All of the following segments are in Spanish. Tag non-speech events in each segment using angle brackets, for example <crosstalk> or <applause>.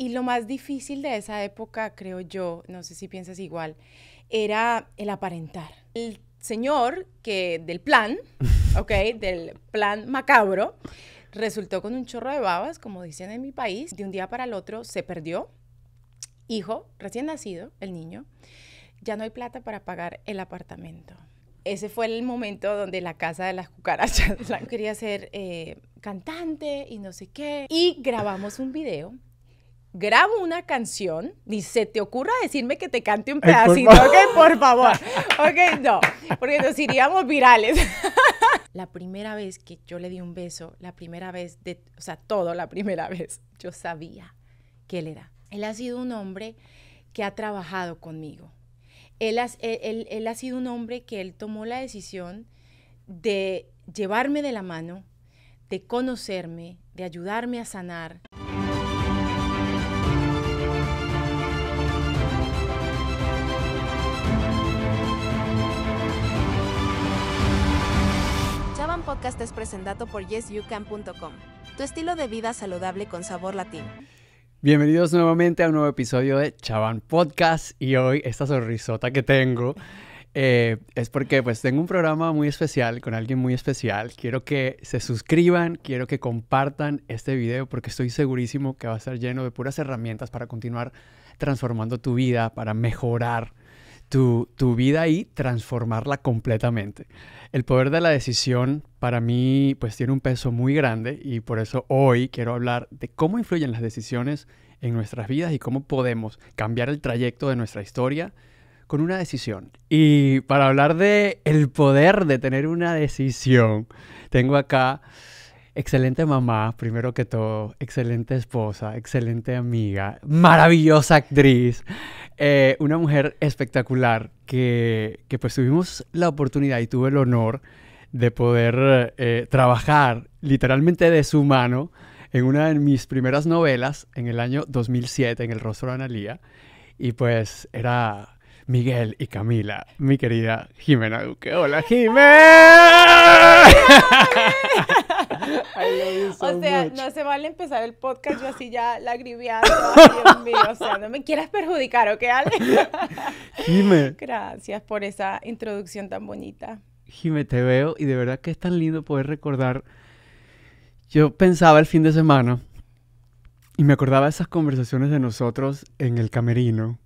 Y lo más difícil de esa época, creo yo, no sé si piensas igual, era el aparentar. El señor que del plan, <laughs> ¿ok? Del plan macabro, resultó con un chorro de babas, como dicen en mi país, de un día para el otro se perdió, hijo, recién nacido, el niño, ya no hay plata para pagar el apartamento. Ese fue el momento donde la casa de las cucarachas, <laughs> <laughs> quería ser eh, cantante y no sé qué, y grabamos un video grabo una canción, ni se te ocurra decirme que te cante un pedacito, ¿ok? Por favor. Ok, no, porque nos iríamos virales. <laughs> La primera vez que yo le di un beso, la primera vez, de, o sea, todo la primera vez, yo sabía que él era. Él ha sido un hombre que ha trabajado conmigo. Él, él ha sido un hombre que él tomó la decisión de llevarme de la mano, de conocerme, de ayudarme a sanar. Podcast es presentado por yesyucan.com, tu estilo de vida saludable con sabor latino. Bienvenidos nuevamente a un nuevo episodio de Chaban Podcast y hoy esta sonrisota que tengo eh, es porque pues tengo un programa muy especial con alguien muy especial. Quiero que se suscriban, quiero que compartan este video porque estoy segurísimo que va a estar lleno de puras herramientas para continuar transformando tu vida, para mejorar tu, vida y transformarla completamente. El poder de la decisión para mí pues tiene un peso muy grande y por eso hoy quiero hablar de cómo influyen las decisiones en nuestras vidas y cómo podemos cambiar el trayecto de nuestra historia con una decisión. Y para hablar de el poder de tener una decisión, tengo acá excelente mamá, primero que todo, excelente esposa, excelente amiga, maravillosa actriz, eh, una mujer espectacular que, pues tuvimos la oportunidad y tuve el honor de poder eh, trabajar literalmente de su mano en una de mis primeras novelas en el año 2007, en El rostro de Analía. Y pues era Miguel y Camila, mi querida Jimena Duque. Hola, Jimena. <laughs> o sea, no se vale empezar el podcast yo así ya lagriviando. Dios mío, o sea, no me quieras perjudicar, ¿ok, Ale? <laughs> Gracias por esa introducción tan bonita. Jimena, te veo y de verdad que es tan lindo poder recordar. Yo pensaba el fin de semana y me acordaba esas conversaciones de nosotros en el camerino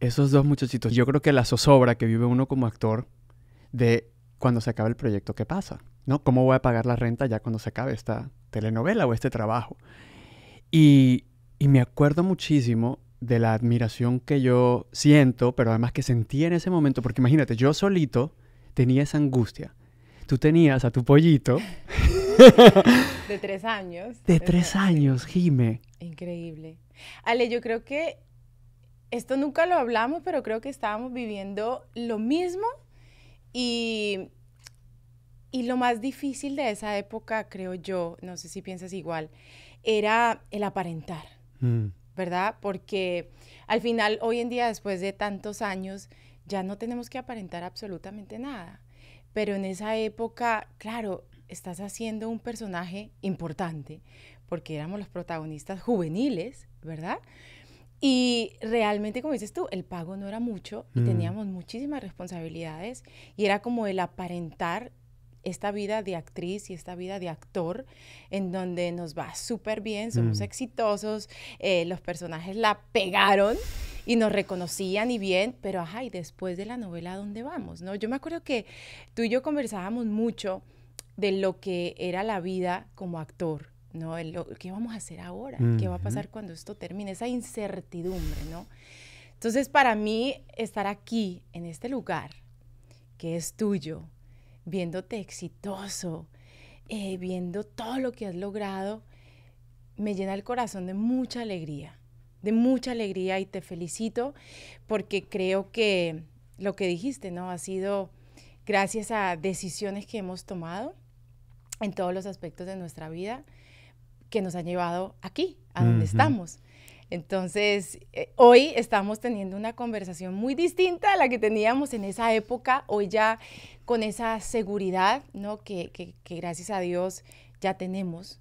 esos dos muchachitos, yo creo que la zozobra que vive uno como actor de cuando se acaba el proyecto, ¿qué pasa? ¿No? ¿Cómo voy a pagar la renta ya cuando se acabe esta telenovela o este trabajo? Y, y me acuerdo muchísimo de la admiración que yo siento, pero además que sentía en ese momento, porque imagínate, yo solito tenía esa angustia. Tú tenías a tu pollito. de tres años. De tres años, Jime. Increíble. Ale, yo creo que esto nunca lo hablamos, pero creo que estábamos viviendo lo mismo y, y lo más difícil de esa época, creo yo, no sé si piensas igual, era el aparentar, mm. ¿verdad? Porque al final, hoy en día, después de tantos años, ya no tenemos que aparentar absolutamente nada. Pero en esa época, claro, estás haciendo un personaje importante, porque éramos los protagonistas juveniles, ¿verdad? Y realmente, como dices tú, el pago no era mucho y mm. teníamos muchísimas responsabilidades y era como el aparentar esta vida de actriz y esta vida de actor en donde nos va súper bien, somos mm. exitosos, eh, los personajes la pegaron y nos reconocían y bien, pero ajá, y después de la novela, dónde vamos? No? Yo me acuerdo que tú y yo conversábamos mucho de lo que era la vida como actor ¿no? ¿Qué vamos a hacer ahora? ¿Qué va a pasar cuando esto termine? Esa incertidumbre, ¿no? Entonces, para mí, estar aquí, en este lugar, que es tuyo, viéndote exitoso, eh, viendo todo lo que has logrado, me llena el corazón de mucha alegría, de mucha alegría y te felicito porque creo que lo que dijiste, ¿no? Ha sido gracias a decisiones que hemos tomado en todos los aspectos de nuestra vida que nos han llevado aquí, a donde estamos. Entonces, eh, hoy estamos teniendo una conversación muy distinta a la que teníamos en esa época, hoy ya con esa seguridad, ¿no? Que, que, gracias a Dios ya tenemos,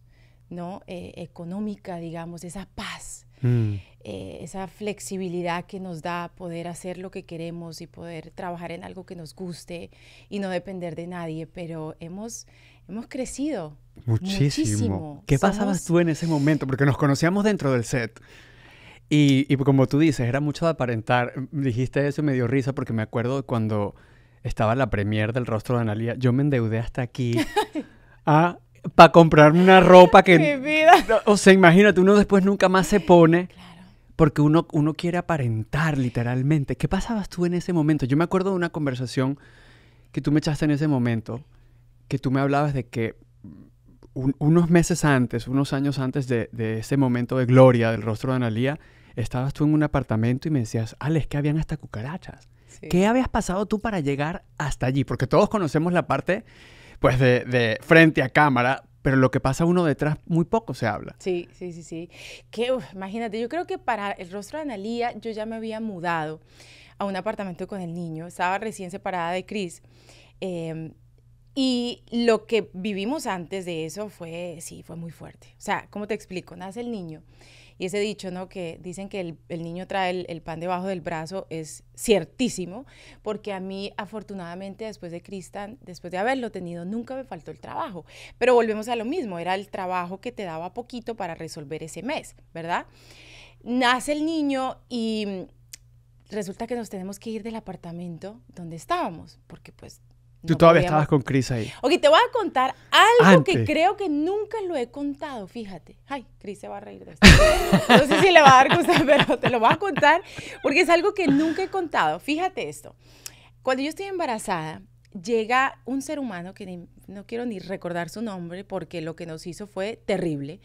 ¿no? Eh, económica, digamos, esa paz, mm. eh, esa flexibilidad que nos da poder hacer lo que queremos y poder trabajar en algo que nos guste y no depender de nadie, pero hemos, hemos crecido, Muchísimo. ¿Qué pasabas tú en ese momento? Porque nos conocíamos dentro del set. Y, como tú dices, era mucho de aparentar. Dijiste eso y me dio risa porque me acuerdo cuando estaba la premier del rostro de Analia. Yo me endeudé hasta aquí <laughs> para comprarme una ropa que... <laughs> O sea, imagínate, uno después nunca más se pone. <laughs> Porque uno, uno quiere aparentar, literalmente. ¿Qué pasabas tú en ese momento? Yo me acuerdo de una conversación que tú me echaste en ese momento, que tú me hablabas de que unos meses antes, unos años antes de, ese momento de gloria del rostro de Analía, estabas tú en un apartamento y me decías, Alex, que habían hasta cucarachas. ¿Qué habías pasado tú para llegar hasta allí? Porque todos conocemos la parte, pues, de, frente a cámara, pero lo que pasa uno detrás muy poco se habla. Sí, sí, sí, sí. Que, imagínate, yo creo que para el rostro de Analía yo ya me había mudado a un apartamento con el niño, estaba recién separada de Cris. Eh, y lo que vivimos antes de eso fue, sí, fue muy fuerte. O sea, ¿cómo te explico? Nace el niño. Y ese dicho, ¿no? Que dicen que el, niño trae el, pan debajo del brazo es ciertísimo, porque a mí, afortunadamente, después de Cristian, después de haberlo tenido, nunca me faltó el trabajo. Pero volvemos a lo mismo, era el trabajo que te daba poquito para resolver ese mes, ¿verdad? Nace el niño y resulta que nos tenemos que ir del apartamento donde estábamos, porque pues Tú todavía estabas con Cris ahí. Ok, te voy a contar algo que creo que nunca lo he contado, fíjate. Ay, Cris se va a reír de esto. <laughs> no sé si le va a dar gusto, <laughs> pero te lo voy a contar porque es algo que nunca he contado. Fíjate esto. Cuando yo estoy embarazada, llega un ser humano que no quiero ni recordar su nombre porque lo que nos hizo fue terrible,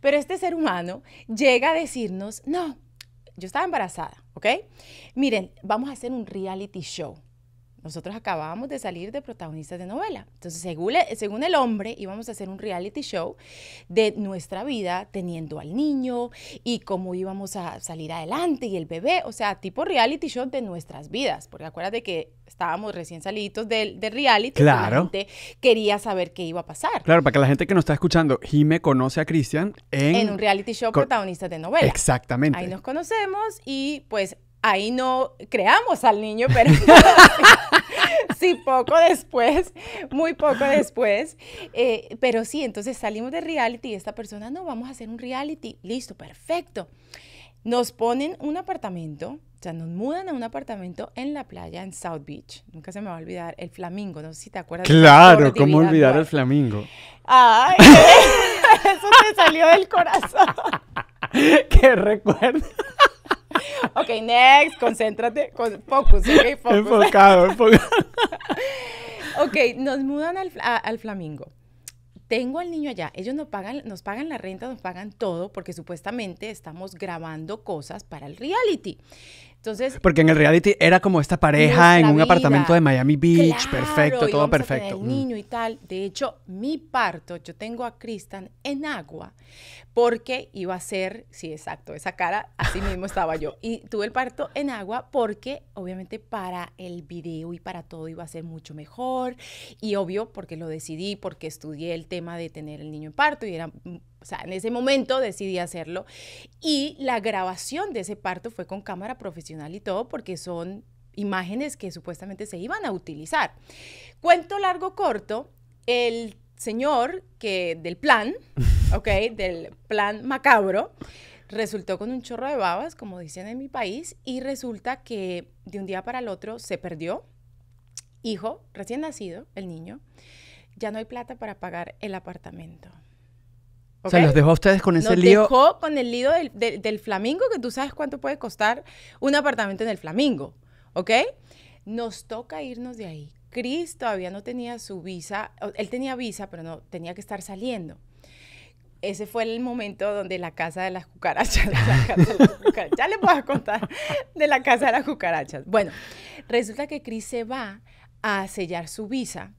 pero este ser humano llega a decirnos, no, yo estaba embarazada, ¿ok? Miren, vamos a hacer un reality show. Nosotros acabábamos de salir de protagonistas de novela. Entonces, según, el hombre, íbamos a hacer un reality show de nuestra vida teniendo al niño y cómo íbamos a salir adelante y el bebé. O sea, tipo reality show de nuestras vidas. Porque acuérdate que estábamos recién saliditos del de reality. Claro. La gente quería saber qué iba a pasar. Claro, para que la gente que nos está escuchando, Jime conoce a Cristian en... En un reality show protagonista de novela. Exactamente. Ahí nos conocemos y pues ahí no creamos al niño, pero <laughs> <laughs> sí, poco después, muy poco después. Eh, pero sí, entonces salimos de reality y esta persona, no, vamos a hacer un reality. Listo, perfecto. Nos ponen un apartamento, o sea, nos mudan a un apartamento en la playa, en South Beach. Nunca se me va a olvidar el flamingo, no sé si te acuerdas. Claro, ¿cómo olvidar el flamingo? Ay, <laughs> eso te salió del corazón. Qué recuerdo. <laughs> ok, next, concéntrate, focus, ok, Enfocado, enfocado. <laughs> ok, nos mudan al, Flamingo tengo al niño allá, ellos pagan, nos pagan la renta, nos pagan todo, porque supuestamente estamos grabando cosas para el reality. Entonces, Porque en el reality era como esta pareja en un apartamento de Miami Beach, perfecto, todo perfecto. El mm. niño y tal. De hecho, mi parto, yo tengo a Kristen en agua, porque iba a ser, sí, exacto, esa cara, así mismo estaba yo. Y tuve el parto en agua porque, obviamente, para el video y para todo iba a ser mucho mejor. Y obvio, porque lo decidí, porque estudié el tema de tener el niño en parto y era o sea, en ese momento decidí hacerlo. Y la grabación de ese parto fue con cámara profesional y todo, porque son imágenes que supuestamente se iban a utilizar. Cuento largo corto, el señor que del plan, <laughs> ¿ok? Del plan macabro, resultó con un chorro de babas, como dicen en mi país, y resulta que de un día para el otro se perdió. Hijo, recién nacido, el niño, ya no hay plata para pagar el apartamento. O sea, los dejó a ustedes con ese Nos dejó con el lío del, Flamingo, que tú sabes cuánto puede costar un apartamento en el Flamingo, ¿ok? Nos toca irnos de ahí. Chris todavía no tenía su visa, él tenía visa, pero no tenía que estar saliendo. Ese fue el momento donde la casa de las cucarachas, la casa de las cucarachas ya les voy a contar de la casa de las cucarachas. Bueno, resulta que Chris se va a sellar su visa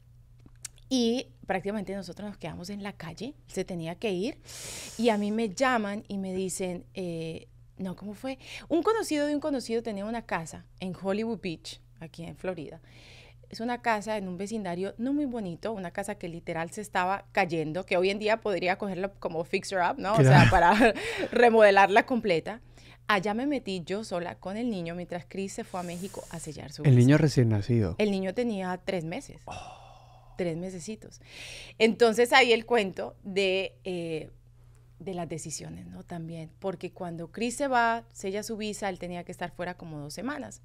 y prácticamente nosotros nos quedamos en la calle, se tenía que ir, y a mí me llaman y me dicen, eh, no, ¿cómo fue? Un conocido de un conocido tenía una casa en Hollywood Beach, aquí en Florida. Es una casa en un vecindario no muy bonito, una casa que literal se estaba cayendo, que hoy en día podría cogerla como fixer up, ¿no? O sea, para <laughs> remodelarla completa. Allá me metí yo sola con el niño mientras Chris se fue a México a sellar su El niño recién nacido. El niño tenía tres meses. Oh tres mesecitos. Entonces ahí el cuento de, eh, de las decisiones, ¿no? También, porque cuando Chris se va, sella su visa, él tenía que estar fuera como dos semanas.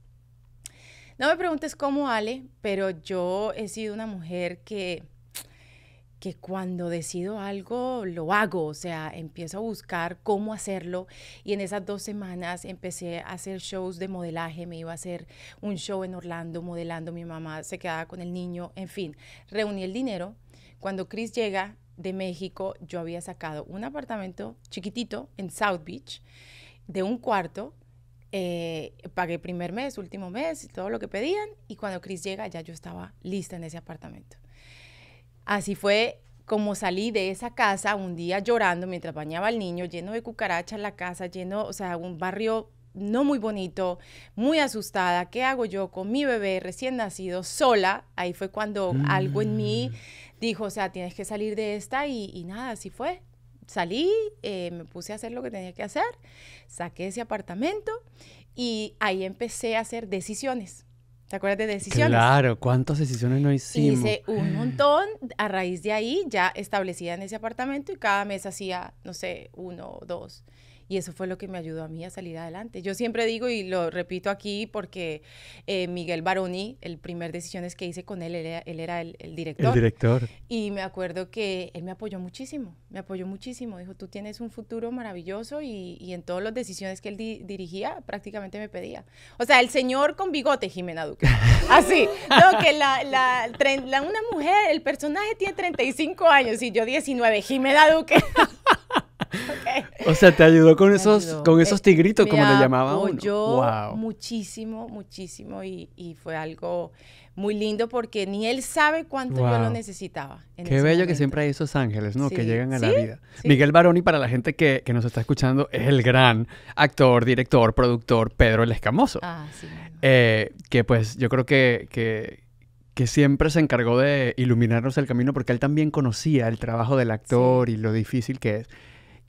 No me preguntes cómo Ale, pero yo he sido una mujer que que cuando decido algo lo hago, o sea, empiezo a buscar cómo hacerlo y en esas dos semanas empecé a hacer shows de modelaje, me iba a hacer un show en Orlando modelando, mi mamá se quedaba con el niño, en fin, reuní el dinero. Cuando Chris llega de México, yo había sacado un apartamento chiquitito en South Beach de un cuarto. Eh, pagué primer mes, último mes, todo lo que pedían y cuando Chris llega ya yo estaba lista en ese apartamento. Así fue como salí de esa casa un día llorando mientras bañaba al niño, lleno de cucarachas la casa, lleno, o sea, un barrio no muy bonito, muy asustada, ¿qué hago yo con mi bebé recién nacido sola? Ahí fue cuando algo en mí mm. dijo, o sea, tienes que salir de esta y, nada, así fue. Salí, eh, me puse a hacer lo que tenía que hacer, saqué ese apartamento y ahí empecé a hacer decisiones. ¿Te acuerdas de decisiones? Claro, ¿cuántas decisiones no hicimos? Hice un <gasps> montón. A raíz de ahí, ya establecida en ese apartamento y cada mes hacía, no sé, uno o dos. Y eso fue lo que me ayudó a mí a salir adelante. Yo siempre digo, y lo repito aquí, porque eh, Miguel Baroni, el primer decisiones que hice con él, él era, el, director. El director. Y me acuerdo que él me apoyó muchísimo, me apoyó muchísimo. Dijo, tú tienes un futuro maravilloso y, y en todas las decisiones que él dirigía, prácticamente me pedía. O sea, el señor con bigote, Jimena Duque. <laughs> Así. No, que la, la, la, una mujer, el personaje tiene 35 años y yo 19, Jimena Duque. <laughs> <laughs> o sea, te ayudó con esos, con esos tigritos, como le llamaba wow. muchísimo, muchísimo y, fue algo muy lindo porque ni él sabe cuánto yo lo necesitaba. Qué bello que siempre hay esos ángeles, ¿no? Que llegan a la vida. Miguel Baroni, para la gente que, nos está escuchando, es el gran actor, director, productor Pedro el Escamoso. Ah, sí. Eh, que pues yo creo que, que siempre se encargó de iluminarnos el camino porque él también conocía el trabajo del actor y lo difícil que es.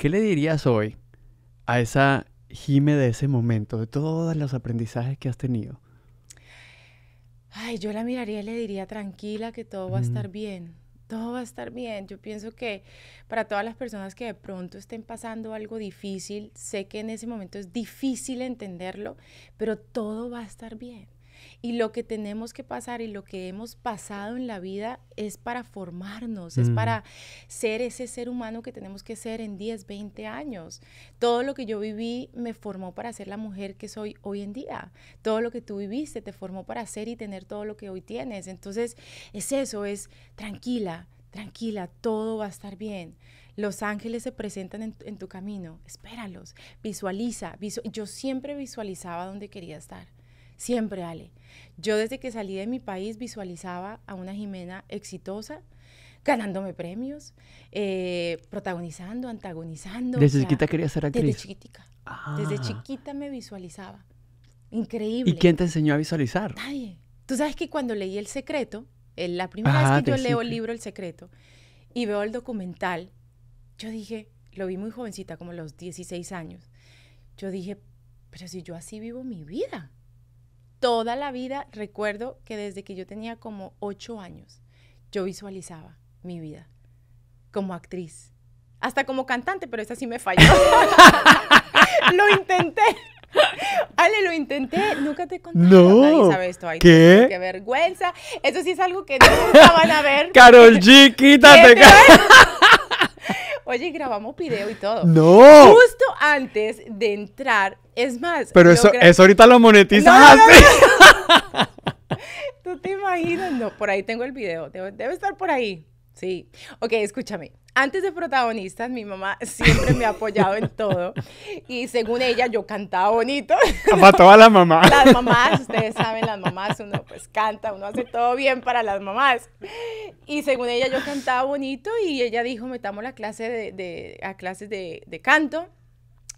¿Qué le dirías hoy a esa Jime de ese momento, de todos los aprendizajes que has tenido? Ay, yo la miraría y le diría tranquila que todo va a estar mm. bien. Todo va a estar bien. Yo pienso que para todas las personas que de pronto estén pasando algo difícil, sé que en ese momento es difícil entenderlo, pero todo va a estar bien. Y lo que tenemos que pasar y lo que hemos pasado en la vida es para formarnos, es para ser ese ser humano que tenemos que ser en 10, 20 años. Todo lo que yo viví me formó para ser la mujer que soy hoy en día. Todo lo que tú viviste te formó para ser y tener todo lo que hoy tienes. Entonces es eso, es tranquila, tranquila, todo va a estar bien. Los ángeles se presentan en, tu camino, espéralos, visualiza. yo siempre visualizaba dónde quería estar Siempre, Ale. Yo desde que salí de mi país visualizaba a una Jimena exitosa, ganándome premios, eh, protagonizando, antagonizando. ¿Desde chiquita quería ser actriz? Desde chiquitica. Desde ah. chiquita me visualizaba. Increíble. ¿Y quién te enseñó a visualizar? Nadie. Tú sabes que cuando leí El Secreto, la primera vez ah, que yo leo el libro El Secreto y veo el documental, yo dije, lo vi muy jovencita, como los 16 años, yo dije, pero si yo así vivo mi vida toda la vida recuerdo que desde que yo tenía como ocho años, yo visualizaba mi vida como actriz, hasta como cantante, pero esa sí me falló. <laughs> lo intenté. Ale, lo intenté, nunca te conté. No. Nadie esto. ¿Qué? vergüenza. Eso sí es algo que nunca van a ver. Carol G, quítate. Oye, grabamos video y todo. No. Justo antes de entrar, es más. Pero eso, ahorita lo monetizan no, <laughs> ¿Tú te imaginas? No, por ahí tengo el video. debe estar por ahí. Sí. Ok, escúchame. Antes de protagonistas, mi mamá siempre me ha apoyado en todo. Y según ella, yo cantaba bonito. Para todas las mamás. <laughs> Las mamás, ustedes saben, las mamás, uno pues canta, uno hace todo bien para las mamás. Y según ella, yo cantaba bonito y ella dijo, metamos la clase de, a clases de, de canto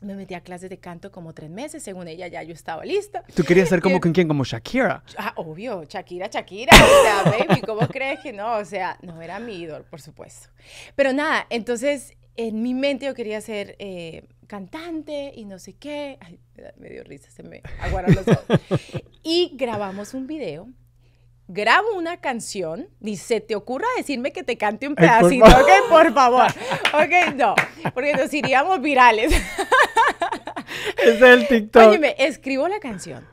me metí a clases de canto como tres meses, según ella ya yo estaba lista. ¿Tú querías ser como con quién? Como Shakira. Ah, obvio, Shakira, Shakira. O sea, baby, ¿cómo crees que no? O sea, no era mi ídolo, por supuesto. Pero nada, entonces en mi mente yo quería ser eh, cantante y no sé qué. Ay, me dio risa, se me aguaron los ojos. <laughs> Y grabamos un video grabo una canción, ni se te ocurra decirme que te cante un pedacito, por ¿ok? Por favor. Ok, no, porque nos iríamos virales. <laughs> es el TikTok. Óyeme, escribo la canción.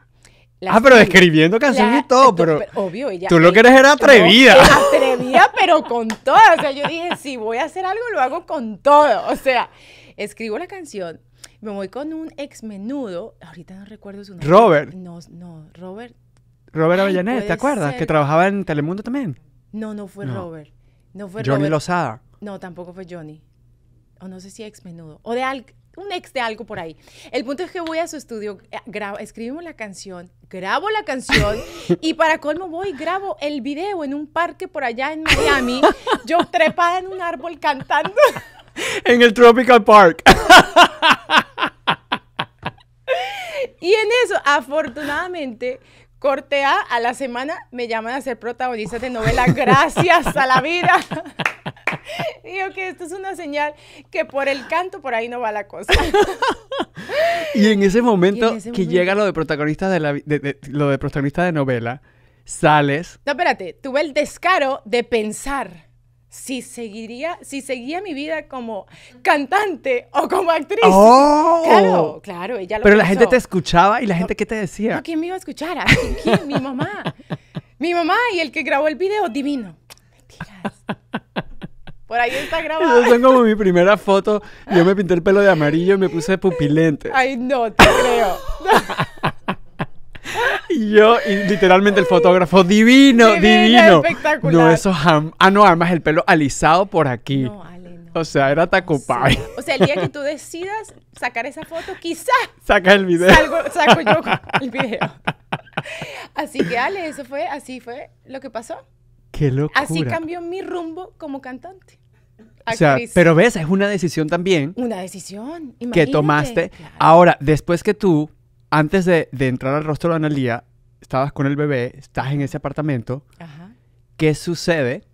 ah, pero escribiendo canciones y todo, pero, Obvio, ella. Tú lo que eres era atrevida. <laughs> Atrevida, pero con todo. O sea, yo dije, si voy a hacer algo, lo hago con todo. O sea, escribo la canción, me voy con un ex menudo, ahorita no recuerdo su nombre. Robert. No, no, Robert, Robert Avellanet, ¿te acuerdas? Que trabajaba en Telemundo también. No, no fue Robert. No fue Johnny Lozada. No, tampoco fue Johnny. O no sé si ex menudo. O de algo, un ex de algo por ahí. El punto es que voy a su estudio, eh, grabo, escribimos la canción, grabo la canción <laughs> y para colmo voy, grabo el video en un parque por allá en Miami, yo trepada en un árbol cantando. <laughs> en el Tropical Park. <laughs> y en eso, afortunadamente, Corte A, a la semana me llaman a ser protagonista de novela. Gracias a la vida. <laughs> Digo que esto es una señal que por el canto por ahí no va la cosa. <laughs> y en ese momento que llega lo de protagonista de, lo de protagonista de novela, sales. No, espérate, tuve el descaro de pensar si seguiría, si seguía mi vida como cantante o como actriz. Oh. claro, claro, ella lo Pero la gente te escuchaba y la gente qué te decía. No, ¿Quién me iba a escuchar? ¿A ¿Quién? Mi mamá. Mi mamá y el que grabó el video, divino. Mentiras. Por ahí está grabado. Yo tengo como mi primera foto. Yo me pinté el pelo de amarillo y me puse pupilente. Ay, no te creo. No. Y yo, literalmente el fotógrafo, divino, divino. Espectacular. No, eso Ah, no, armas el pelo alisado por aquí. No, Ale, O sea, era taco O sea, el día que tú decidas sacar esa foto, quizás. Saca el video. saco yo <laughs> el video. Así que, Ale, eso fue, así fue lo que pasó. Qué locura. Así cambió mi rumbo como cantante. O sea, pero ves, es una decisión también. Una decisión. Que tomaste. Ahora, después que tú antes de, de entrar al rostro de Analía, estabas con el bebé, estás en ese apartamento. ¿Qué sucede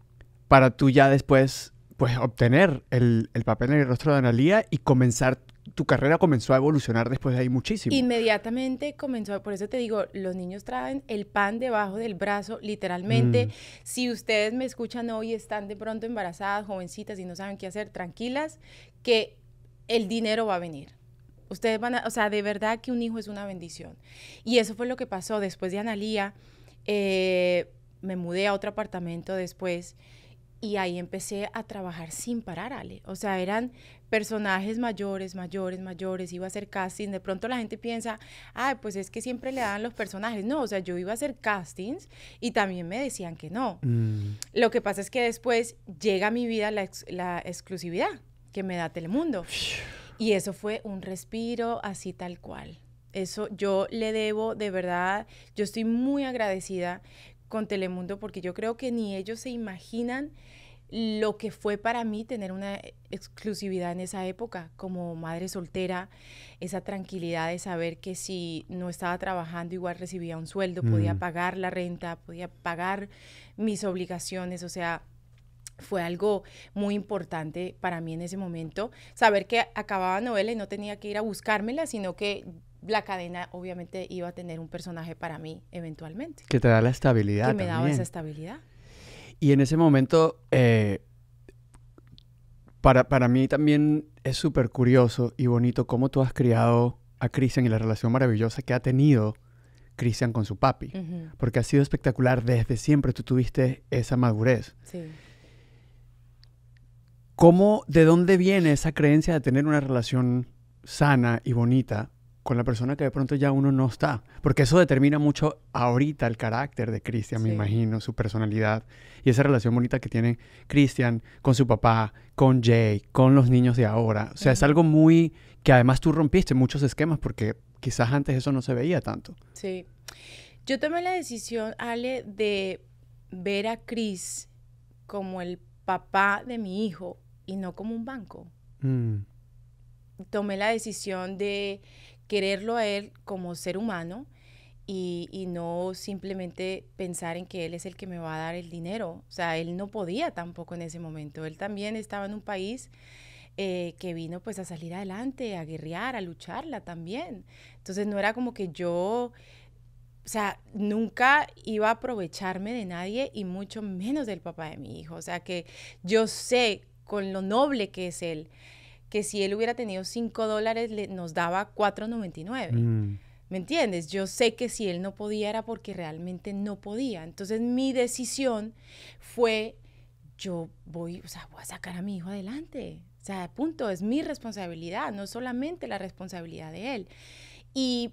para tú ya después pues obtener el, el, papel en el rostro de Analía y comenzar, tu carrera comenzó a evolucionar después de ahí muchísimo. Inmediatamente comenzó, por eso te digo, los niños traen el pan debajo del brazo, literalmente. Mm. Si ustedes me escuchan hoy, están de pronto embarazadas, jovencitas y no saben qué hacer, tranquilas, que el dinero va a venir. Ustedes van a, o sea, de verdad que un hijo es una bendición. Y eso fue lo que pasó después de Analía. Eh, me mudé a otro apartamento después y ahí empecé a trabajar sin parar, Ale. O sea, eran personajes mayores, mayores, mayores. Iba a hacer casting De pronto la gente piensa, ay, pues es que siempre le dan los personajes. No, o sea, yo iba a hacer castings y también me decían que no. Mm. Lo que pasa es que después llega a mi vida la, la exclusividad que me da Telemundo. Y eso fue un respiro así tal cual. Eso yo le debo de verdad, yo estoy muy agradecida con Telemundo porque yo creo que ni ellos se imaginan lo que fue para mí tener una e-, exclusividad en esa época como madre soltera, esa tranquilidad de saber que si no estaba trabajando igual recibía un sueldo, podía mm. pagar la renta, podía pagar mis obligaciones, o sea, fue algo muy importante para mí en ese momento, saber que acababa novela y no tenía que ir a buscármela, sino que la cadena obviamente iba a tener un personaje para mí eventualmente. Que te da la estabilidad. Que me daba esa estabilidad. Y en ese momento, eh, para, mí también es súper curioso y bonito cómo tú has criado a Cristian y la relación maravillosa que ha tenido Cristian con su papi. Porque ha sido espectacular. Desde siempre tú tuviste esa madurez. Sí. ¿Cómo, de dónde viene esa creencia de tener una relación sana y bonita con la persona que de pronto ya uno no está? Porque eso determina mucho ahorita el carácter de Cristian, me imagino, su personalidad y esa relación bonita que tiene Cristian con su papá, con Jay, con los niños de ahora. O sea, es algo muy que además tú rompiste muchos esquemas porque quizás antes eso no se veía tanto. Sí. Yo tomé la decisión, Ale, de ver a Chris como el papá de mi hijo y no como un banco. Mm. Tomé la decisión de quererlo a él como ser humano y, no simplemente pensar en que él es el que me va a dar el dinero. O sea, él no podía tampoco en ese momento. Él también estaba en un país eh, que vino pues a salir adelante, a guerrear, a lucharla también. Entonces no era como que yo... O sea, nunca iba a aprovecharme de nadie y mucho menos del papá de mi hijo. O sea, que yo sé con lo noble que es él, que si él hubiera tenido 5 dólares le, nos daba 4,99. Mm. ¿Me entiendes? Yo sé que si él no podía era porque realmente no podía. Entonces mi decisión fue, yo voy, o sea, voy a sacar a mi hijo adelante. O sea, punto, es mi responsabilidad, no solamente la responsabilidad de él. Y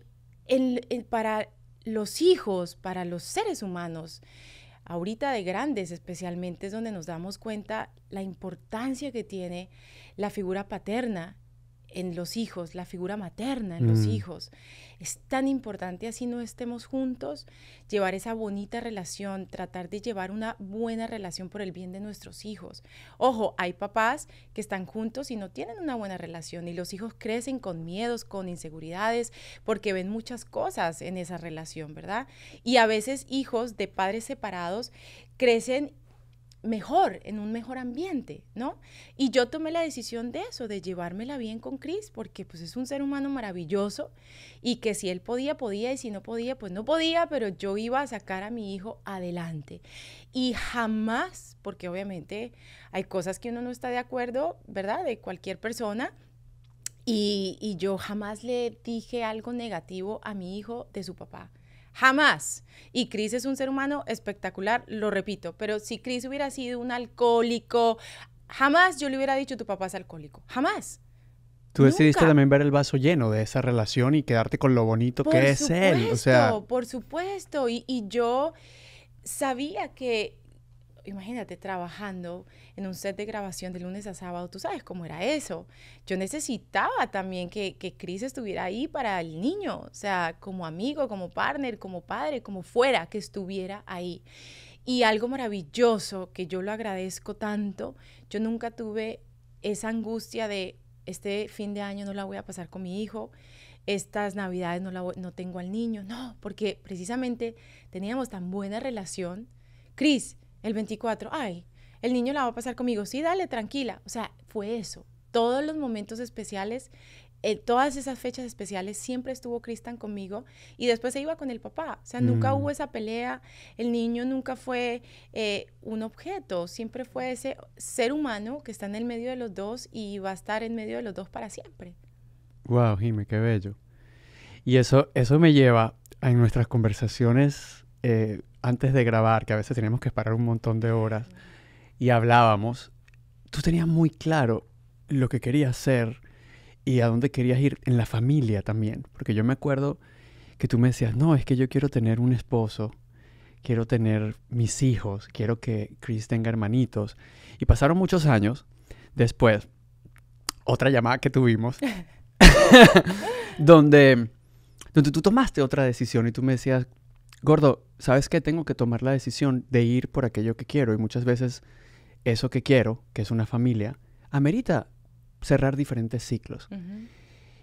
para los hijos, para los seres humanos, ahorita de grandes especialmente es donde nos damos cuenta la importancia que tiene la figura paterna en los hijos, la figura materna en los mm. hijos. Es tan importante, así no estemos juntos, llevar esa bonita relación, tratar de llevar una buena relación por el bien de nuestros hijos. Ojo, hay papás que están juntos y no tienen una buena relación y los hijos crecen con miedos, con inseguridades, porque ven muchas cosas en esa relación, ¿verdad? Y a veces hijos de padres separados crecen mejor, en un mejor ambiente, ¿no? Y yo tomé la decisión de eso, de llevármela bien con Chris, porque pues es un ser humano maravilloso y que si él podía, podía y si no podía, pues no podía, pero yo iba a sacar a mi hijo adelante. Y jamás, porque obviamente hay cosas que uno no está de acuerdo, ¿verdad? De cualquier persona, y, y, yo jamás le dije algo negativo a mi hijo de su papá. Jamás. Y Chris es un ser humano espectacular, lo repito, pero si Chris hubiera sido un alcohólico, jamás yo le hubiera dicho tu papá es alcohólico, jamás. Tú decidiste también ver el vaso lleno de esa relación y quedarte con lo bonito que es él. O sea, por supuesto. y yo sabía que imagínate trabajando en un set de grabación de lunes a sábado, tú sabes cómo era eso. Yo necesitaba también que, que Chris estuviera ahí para el niño, o sea, como amigo, como partner, como padre, como fuera, que estuviera ahí. Y algo maravilloso que yo lo agradezco tanto, yo nunca tuve esa angustia de este fin de año no la voy a pasar con mi hijo, estas navidades no, la no tengo al niño, no, porque precisamente teníamos tan buena relación. Cris, el 24, ay, el niño la va a pasar conmigo, sí, dale, tranquila. O sea, fue eso. Todos los momentos especiales, eh, todas esas fechas especiales, siempre estuvo Cristian conmigo y después se iba con el papá. O sea, nunca mm. hubo esa pelea, el niño nunca fue eh, un objeto, siempre fue ese ser humano que está en el medio de los dos y va a estar en medio de los dos para siempre. Wow, Jimmy, qué bello. Y eso, eso me lleva a nuestras conversaciones eh, antes de grabar, que a veces teníamos que esperar un montón de horas y hablábamos, tú tenías muy claro lo que querías hacer y a dónde querías ir en la familia también. Porque yo me acuerdo que tú me decías, no, es que yo quiero tener un esposo, quiero tener mis hijos, quiero que Chris tenga hermanitos. Y pasaron muchos años después, otra llamada que tuvimos, <laughs> <laughs> donde, donde tú tomaste otra decisión y tú me decías, gordo, ¿sabes que Tengo que tomar la decisión de ir por aquello que quiero y muchas veces eso que quiero, que es una familia, amerita cerrar diferentes ciclos.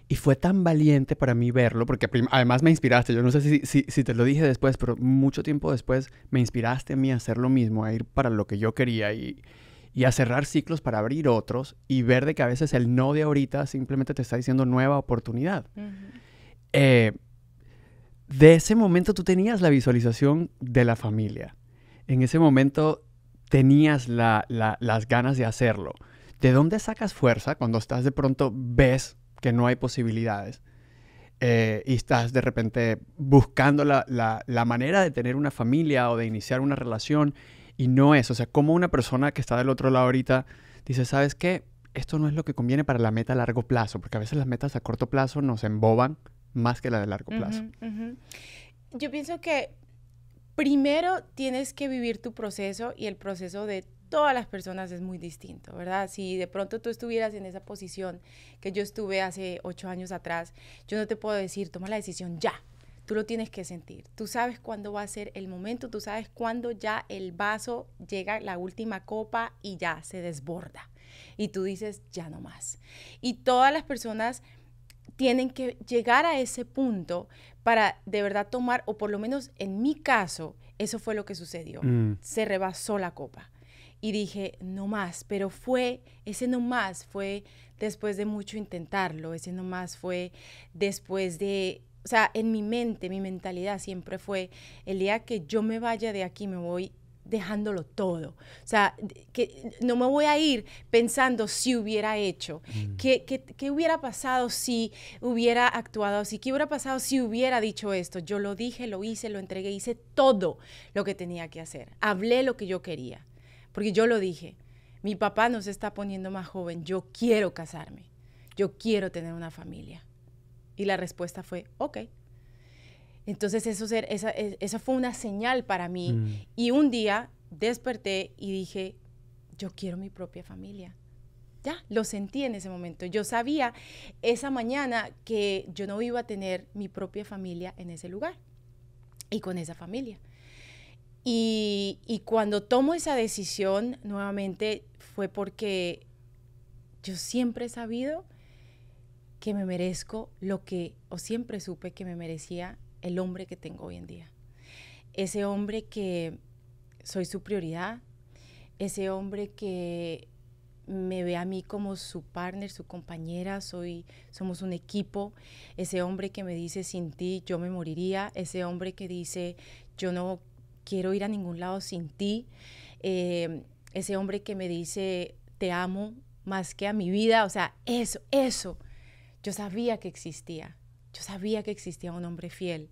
Y fue tan valiente para mí verlo, porque además me inspiraste, yo no sé si, si, te lo dije después, pero mucho tiempo después me inspiraste a mí a hacer lo mismo, a ir para lo que yo quería y, a cerrar ciclos para abrir otros y ver de que a veces el no de ahorita simplemente te está diciendo nueva oportunidad. eh, de ese momento tú tenías la visualización de la familia. En ese momento tenías las ganas de hacerlo. ¿De dónde sacas fuerza cuando estás de pronto ves que no hay posibilidades? Eh, y estás de repente buscando la, la, manera de tener una familia o de iniciar una relación y no es. O sea, como una persona que está del otro lado ahorita dice, ¿sabes qué? Esto no es lo que conviene para la meta a largo plazo, porque a veces las metas a corto plazo nos emboban más que la de largo plazo. Yo pienso que primero tienes que vivir tu proceso y el proceso de todas las personas es muy distinto, ¿verdad? Si de pronto tú estuvieras en esa posición que yo estuve hace ocho años atrás, yo no te puedo decir, toma la decisión ya, tú lo tienes que sentir. Tú sabes cuándo va a ser el momento, tú sabes cuándo ya el vaso llega la última copa y ya se desborda. Y tú dices, ya no más. Y todas las personas tienen que llegar a ese punto para de verdad tomar, o por lo menos en mi caso, eso fue lo que sucedió. Mm. Se rebasó la copa. Y dije, no más, pero fue, ese no más fue después de mucho intentarlo, ese no más fue después de, o sea, en mi mente, mi mentalidad siempre fue, el día que yo me vaya de aquí, me voy dejándolo todo. O sea, que no me voy a ir pensando si hubiera hecho, mm. qué, qué hubiera pasado si hubiera actuado así, qué hubiera pasado si hubiera dicho esto. Yo lo dije, lo hice, lo entregué, hice todo lo que tenía que hacer. Hablé lo que yo quería, porque yo lo dije. Mi papá nos está poniendo más joven, yo quiero casarme, yo quiero tener una familia. Y la respuesta fue, ok. Entonces eso ser, e, esa, fue una señal para mí. Mm. Y un día desperté y dije, yo quiero mi propia familia. Ya, lo sentí en ese momento. Yo sabía esa mañana que yo no iba a tener mi propia familia en ese lugar y con esa familia. Y, y cuando tomo esa decisión, nuevamente fue porque yo siempre he sabido que me merezco lo que, o siempre supe que me merecía el hombre que tengo hoy en día. Ese hombre que soy su prioridad, ese hombre que me ve a mí como su partner, su compañera, soy, somos un equipo, ese hombre que me dice sin ti yo me moriría, ese hombre que dice yo no quiero ir a ningún lado sin ti, em, ese hombre que me dice te amo más que a mi vida, o sea, eso, eso, yo sabía que existía yo sabía que existía un hombre fiel,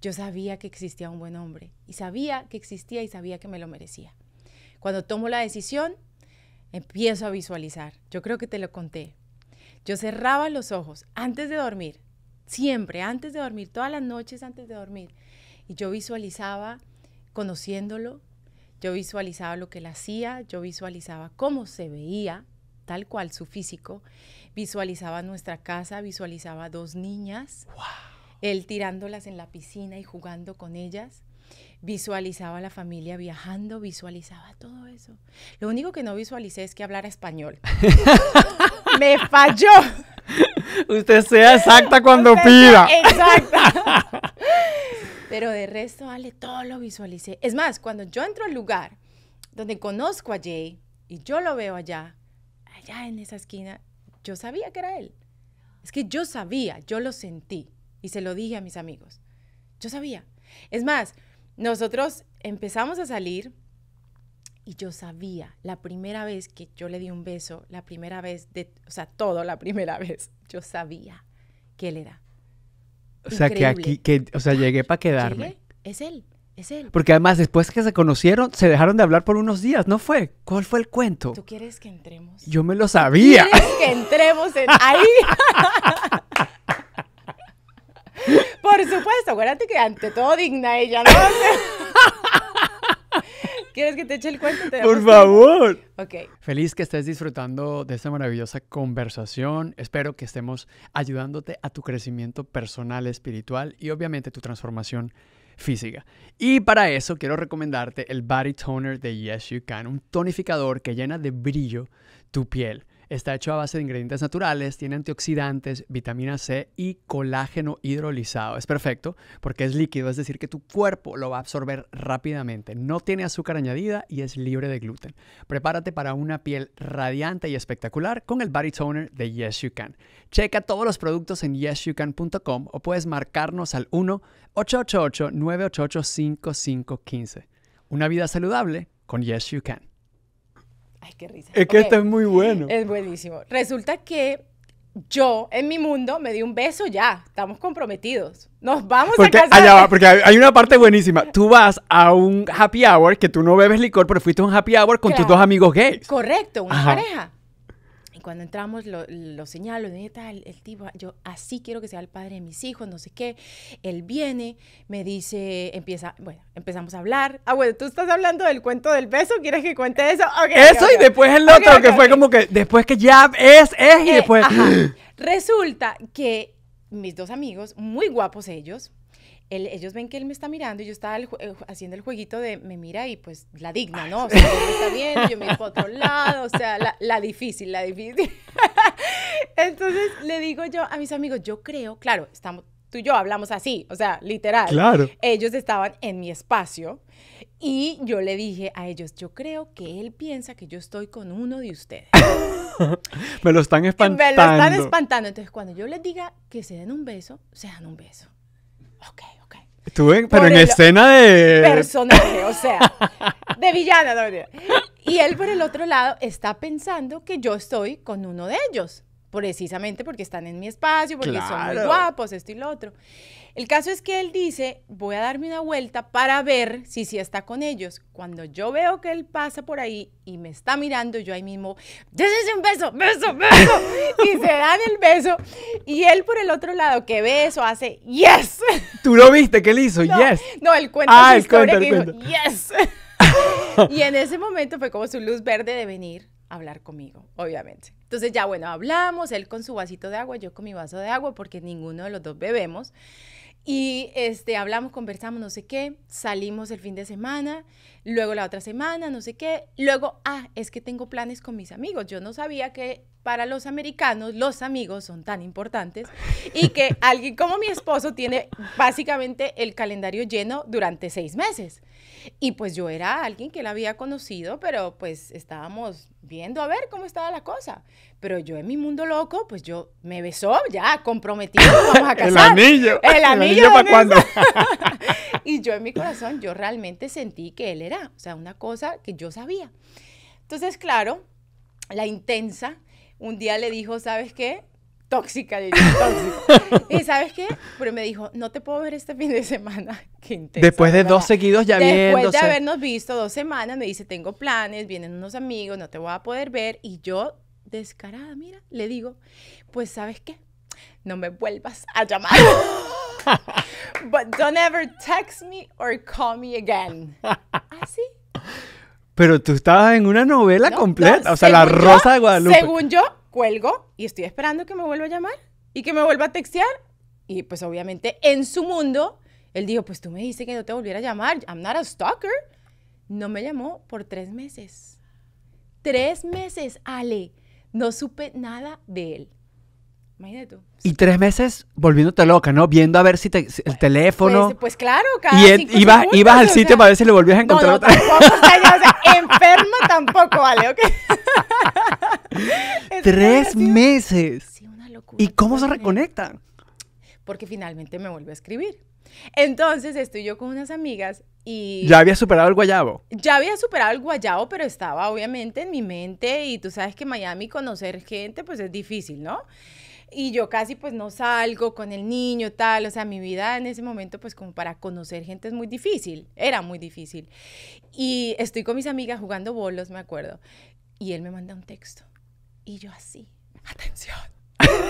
yo sabía que existía un buen hombre y sabía que existía y sabía que me lo merecía. Cuando tomo la decisión, empiezo a visualizar. Yo creo que te lo conté. Yo cerraba los ojos antes de dormir, siempre, antes de dormir, todas las noches antes de dormir. Y yo visualizaba conociéndolo, yo visualizaba lo que él hacía, yo visualizaba cómo se veía, tal cual su físico, visualizaba nuestra casa, visualizaba dos niñas, él tirándolas en la piscina y jugando con ellas, visualizaba a la familia viajando, visualizaba todo eso. Lo único que no visualicé es que hablara español. <laughs> Me falló. Usted sea exacta cuando pida. Exacta. <laughs> Pero de resto, Ale, todo lo visualicé. Es más, cuando yo entro al lugar donde conozco a Jay y yo lo veo allá, ya en esa esquina, yo sabía que era él. Es que yo sabía, yo lo sentí y se lo dije a mis amigos. Yo sabía. Es más, nosotros empezamos a salir y yo sabía la primera vez que yo le di un beso, la primera vez de, o sea, todo la primera <laughs> vez, yo sabía que él era. O sea, que aquí, que, o sea, llegué para quedarme. Es él. Porque además, después que se conocieron, se dejaron de hablar por unos días, ¿no fue? ¿Cuál fue el cuento? ¿Tú quieres que entremos? Yo me lo sabía. ¿Quieres que entremos <laughs> ahí? <laughs> por supuesto, acuérdate que ante todo digna ella, ¿no? <laughs> ¿Quieres que te eche el cuento? Por favor. Feliz que estés disfrutando de esta maravillosa conversación. Espero que estemos ayudándote a tu crecimiento personal, espiritual y obviamente tu transformación física. Y para eso quiero recomendarte el Body Toner de Yes You Can, un tonificador que llena de brillo tu piel. Está hecho a base de ingredientes naturales, tiene antioxidantes, vitamina C y colágeno hidrolizado. Es perfecto porque es líquido, es decir, que tu cuerpo lo va a absorber rápidamente. No tiene azúcar añadida y es libre de gluten. Prepárate para una piel radiante y espectacular con el Body Toner de Yes You Can. Checa todos los productos en yesyoucan.com o puedes marcarnos al 1-888-988-5515. Una vida saludable con Yes You Can risa. Es que esto es muy bueno. Es buenísimo. Resulta que yo en mi mundo me di un beso ya, estamos comprometidos. Nos vamos porque, a casar. porque hay una parte <laughs> buenísima. Tú vas a un happy hour que tú no bebes licor, pero fuiste a un happy hour con tus dos amigos gays. Correcto, una pareja. Y cuando entramos lo, lo señalo, el tipo, yo así quiero que sea el padre de mis hijos, no sé qué. Él viene, me dice, empieza, bueno, empezamos a hablar. Ah, bueno, tú estás hablando del cuento del beso, ¿quieres que cuente eso? eso y después el otro, que fue como que después que ya es, es y eh, después... <gasps> Resulta que mis dos amigos, muy guapos ellos, ellos ven que él me está mirando y yo estaba eh, haciendo el jueguito de me mira y pues la digna, ¿no? O sea, me está viendo, yo me otro lado, o sea, la, difícil, la difícil. <laughs> Entonces le digo yo a mis amigos, yo creo, claro, estamos, tú y yo hablamos así, o sea, literal. Claro. Ellos estaban en mi espacio y yo le dije a ellos, yo creo que él piensa que yo estoy con uno de ustedes. <laughs> me lo están espantando. Me lo están espantando. Entonces, cuando yo les diga que se den un beso, se dan un beso. Ok, ok. pero en escena de... Personaje, o sea, <laughs> de villana. No y él por el otro lado está pensando que yo estoy con uno de ellos, precisamente porque están en mi espacio, porque son muy guapos, esto y lo otro. El caso es que él dice, voy a darme una vuelta para ver si sí está con ellos. Cuando yo veo que él pasa por ahí y me está mirando, yo ahí mismo, hice un beso, beso, beso. <laughs> y se dan el beso. Y él por el otro lado que ve eso hace, yes. ¿Tú lo viste que él hizo? yes. No, él cuenta ah, su cuenta, yes. <laughs> y en ese momento fue como su luz verde de venir a hablar conmigo, obviamente. Entonces ya bueno, hablamos, él con su vasito de agua, yo con mi vaso de agua, porque ninguno de los dos bebemos. Y este, hablamos, conversamos, no sé qué, salimos el fin de semana, luego la otra semana, no sé qué, luego, ah, es que tengo planes con mis amigos. Yo no sabía que para los americanos los amigos son tan importantes y que <laughs> alguien como mi esposo tiene básicamente el calendario lleno durante seis meses. Y pues yo era alguien que la había conocido, pero pues estábamos viendo a ver cómo estaba la cosa. Pero yo en mi mundo loco, pues yo me besó, ya, comprometido, vamos a <laughs> casar. el anillo. El anillo, para cuándo. <laughs> y yo en mi corazón, yo realmente sentí que él era, o sea, una cosa que yo sabía. Entonces, claro, la intensa un día le dijo, ¿sabes qué? Tóxica, le tóxica. <laughs> y ¿sabes qué? Pero me dijo, no te puedo ver este fin de semana. Qué intensa, Después de dos seguidos ya Después de habernos visto dos semanas, me dice, tengo planes, vienen unos amigos, no te voy a poder ver. Y yo descarada, mira, le digo, pues sabes qué, no me vuelvas a llamar. <laughs> But don't ever text me or call me again. <laughs> Así. Pero tú estabas en una novela completa, o sea, La Rosa de Guadalupe. Según yo, cuelgo y estoy esperando que me vuelva a llamar y que me vuelva a textear. Y pues obviamente en su mundo, él dijo, pues tú me dices que no te volviera a llamar, I'm a stalker. No me llamó por tres meses. Tres meses, Ale. No supe nada de él. Imagínate tú. Y tres meses volviéndote loca, ¿no? Viendo a ver si, el pues, teléfono. Pues, pues, claro, cada Y ibas, ibas al sitio para ver si lo volvías a encontrar no, no, otra Tampoco, tampoco, ¿vale? Okay. <laughs> tres meses. Sí, una locura. ¿Y cómo se reconectan? Porque finalmente me volvió a escribir. Entonces estoy yo con unas amigas y... Ya había superado el guayabo. Ya había superado el guayabo, pero estaba obviamente en mi mente y tú sabes que Miami conocer gente pues es difícil, ¿no? Y yo casi pues no salgo con el niño, tal, o sea, mi vida en ese momento pues como para conocer gente es muy difícil, era muy difícil. Y estoy con mis amigas jugando bolos, me acuerdo, y él me manda un texto. Y yo así, atención. <laughs>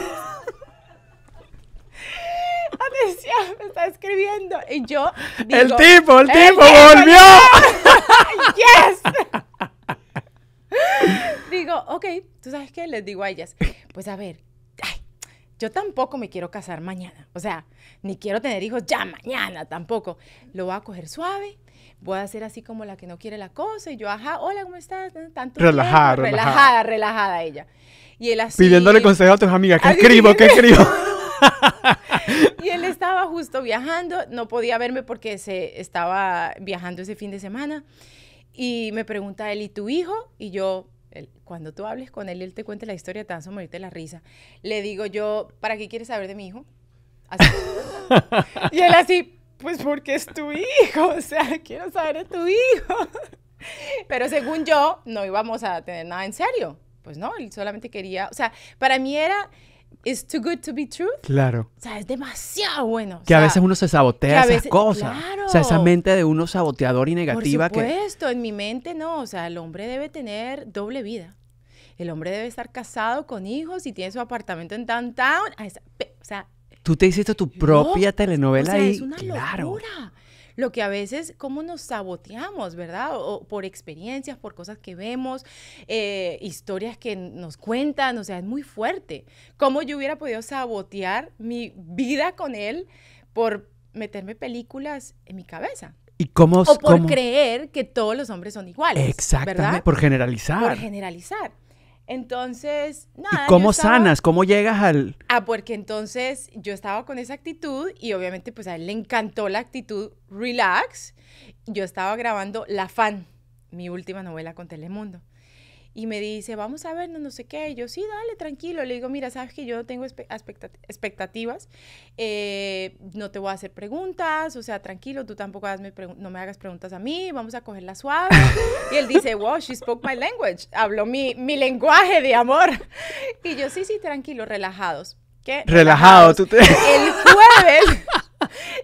me está escribiendo. Y yo. el tipo, el, eh, tipo, volvió. <laughs> yes. <laughs> digo, ok, ¿tú sabes qué? Les digo a ellas, pues a ver, yo tampoco me quiero casar mañana. O sea, ni quiero tener hijos ya mañana tampoco. Lo voy a coger suave. Voy a hacer así como la que no quiere la cosa. Y yo, ajá, hola, ¿cómo estás? Tanto relajada, relajada, relajada, ella. Y él así. Pidiéndole consejo a tus amigas, que escribo? que escribo? <laughs> estaba justo viajando, no podía verme porque se estaba viajando ese fin de semana. Y me pregunta él, ¿y tu hijo? Y yo, cuando tú hables con él, él te cuente la historia, tan vas a la risa. Le digo yo, ¿para qué quieres saber de mi hijo? <laughs> y él así, pues porque es tu hijo, o sea, quiero saber de tu hijo. Pero según yo, no íbamos a tener nada en serio. Pues no, él solamente quería, o sea, para mí era It's too good to be true. Claro. O sea, es demasiado bueno. que a veces uno se sabotea esas cosas. O sea, esa mente de uno saboteador y negativa. Por supuesto, en mi mente no. O sea, el hombre debe tener doble vida. El hombre debe estar casado con hijos y tiene su apartamento en downtown. O sea, tú te hiciste tu propia telenovela ahí. Es una claro lo que a veces, cómo nos saboteamos, ¿verdad? O, por experiencias, por cosas que vemos, eh, historias que nos cuentan, o sea, es muy fuerte. ¿Cómo yo hubiera podido sabotear mi vida con él por meterme películas en mi cabeza? ¿Y cómo, o por creer que todos los hombres son iguales. Exactamente, por generalizar. Por generalizar. Entonces, nada. ¿Y cómo sanas? ¿Cómo llegas al.? Ah, porque entonces yo estaba con esa actitud y obviamente, pues a él le encantó la actitud relax. Yo estaba grabando La Fan, mi última novela con Telemundo y me dice, vamos a ver, no, sé qué. Y yo, sí, dale, tranquilo. Le digo, mira, sabes que yo tengo expectativas, eh, no te voy a hacer preguntas, o sea, tranquilo, tú tampoco no me hagas preguntas a mí, vamos a cogerla suave. y él dice, wow, she spoke my language, habló mi, mi lenguaje de amor. y yo, sí, sí, tranquilo, relajados. ¿Qué? Relajado, relajados. tú te... El jueves...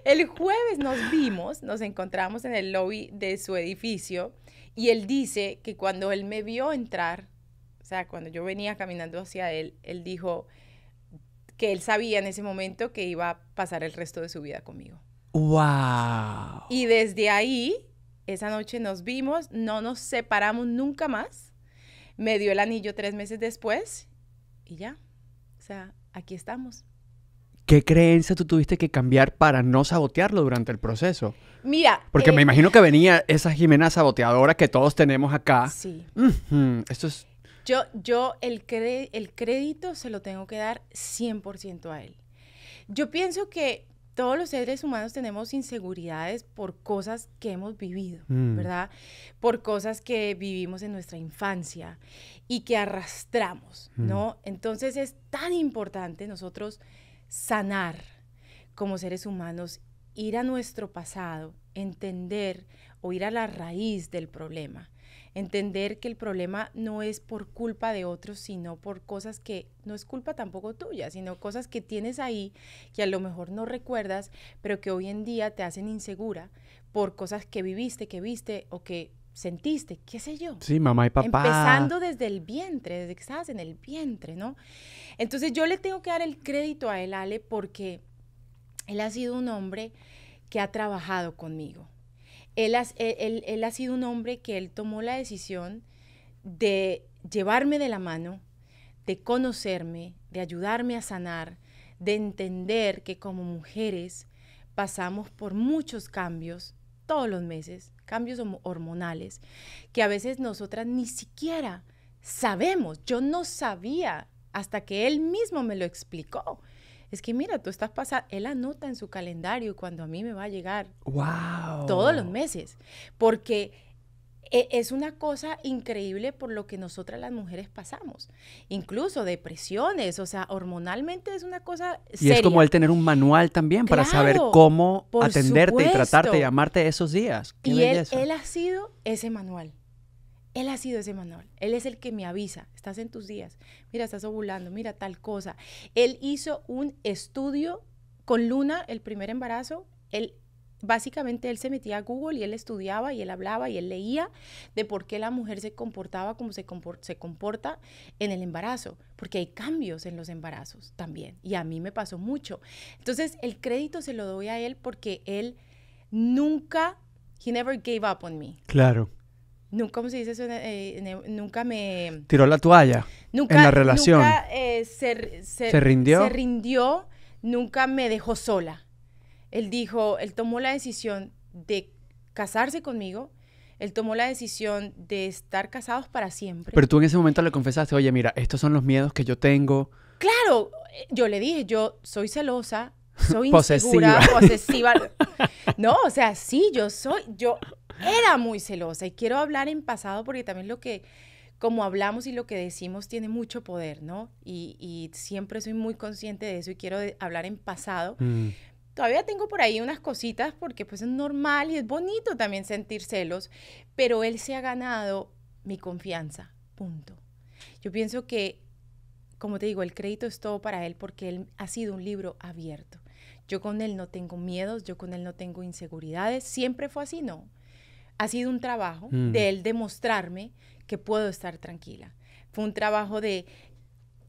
El jueves nos vimos, nos encontramos en el lobby de su edificio y él dice que cuando él me vio entrar, o sea, cuando yo venía caminando hacia él, él dijo que él sabía en ese momento que iba a pasar el resto de su vida conmigo. ¡Wow! Y desde ahí, esa noche nos vimos, no nos separamos nunca más. Me dio el anillo tres meses después y ya. O sea, aquí estamos. ¿Qué creencia tú tuviste que cambiar para no sabotearlo durante el proceso? Mira. Porque me eh, imagino que venía esa Jimena saboteadora que todos tenemos acá. Sí. Esto es. Yo, yo el, el crédito se lo tengo que dar 100% a él. Yo pienso que todos los seres humanos tenemos inseguridades por cosas que hemos vivido, mm. ¿verdad? Por cosas que vivimos en nuestra infancia y que arrastramos, mm. ¿no? Entonces es tan importante nosotros sanar como seres humanos, ir a nuestro pasado, entender o ir a la raíz del problema. Entender que el problema no es por culpa de otros, sino por cosas que no es culpa tampoco tuya, sino cosas que tienes ahí que a lo mejor no recuerdas, pero que hoy en día te hacen insegura por cosas que viviste, que viste o que sentiste, qué sé yo. Sí, mamá y papá. Empezando desde el vientre, desde que estabas en el vientre, ¿no? Entonces yo le tengo que dar el crédito a él, Ale, porque él ha sido un hombre que ha trabajado conmigo. Él, e, él ha sido un hombre que él tomó la decisión de llevarme de la mano, de conocerme, de ayudarme a sanar, de entender que como mujeres pasamos por muchos cambios todos los meses cambios hormonales que a veces nosotras ni siquiera sabemos. Yo no sabía hasta que él mismo me lo explicó. Es que mira, tú estás pasando, él anota en su calendario cuando a mí me va a llegar. ¡Wow! Todos los meses. Porque e-, es una cosa increíble por lo que nosotras las mujeres pasamos. Incluso depresiones, o sea, hormonalmente es una cosa seria. Y es como el tener un manual también para saber cómo atenderte y tratarte y amarte esos días. y él, ha sido ese manual. Él ha sido ese manual. Él es el que me avisa. Estás en tus días. Mira, estás ovulando. Mira, tal cosa. Él hizo un estudio con Luna, el primer embarazo. Él básicamente él se metía a Google y él estudiaba y él hablaba y él leía de por qué la mujer se comportaba como se, comporta en el embarazo, porque hay cambios en los embarazos también. Y a mí me pasó mucho. Entonces el crédito se lo doy a él porque él nunca, he never gave up on me. Claro. Nunca, ¿cómo se dice eso? Eh, nunca me... Tiró la toalla nunca, en la relación. Nunca eh, rindió. Se rindió, nunca me dejó sola él dijo, él tomó la decisión de casarse conmigo, él tomó la decisión de estar casados para siempre. Pero tú en ese momento le confesaste, oye, mira, estos son los miedos que yo tengo. Claro, eh, yo le dije, yo soy celosa, <laughs> soy insegura, posesiva. <laughs> No, o sea, sí, yo soy, yo era muy celosa y quiero hablar en pasado porque también lo que, como hablamos y lo que decimos tiene mucho poder, ¿no? Y, siempre soy muy consciente de eso y quiero hablar en pasado. Mm. Todavía tengo por ahí unas cositas porque pues es normal y es bonito también sentir celos, pero él se ha ganado mi confianza, punto. Yo pienso que, como te digo, el crédito es todo para él porque él ha sido un libro abierto. Yo con él no tengo miedos, yo con él no tengo inseguridades, siempre fue así, no. Ha sido un trabajo mm. de él demostrarme que puedo estar tranquila. Fue un trabajo de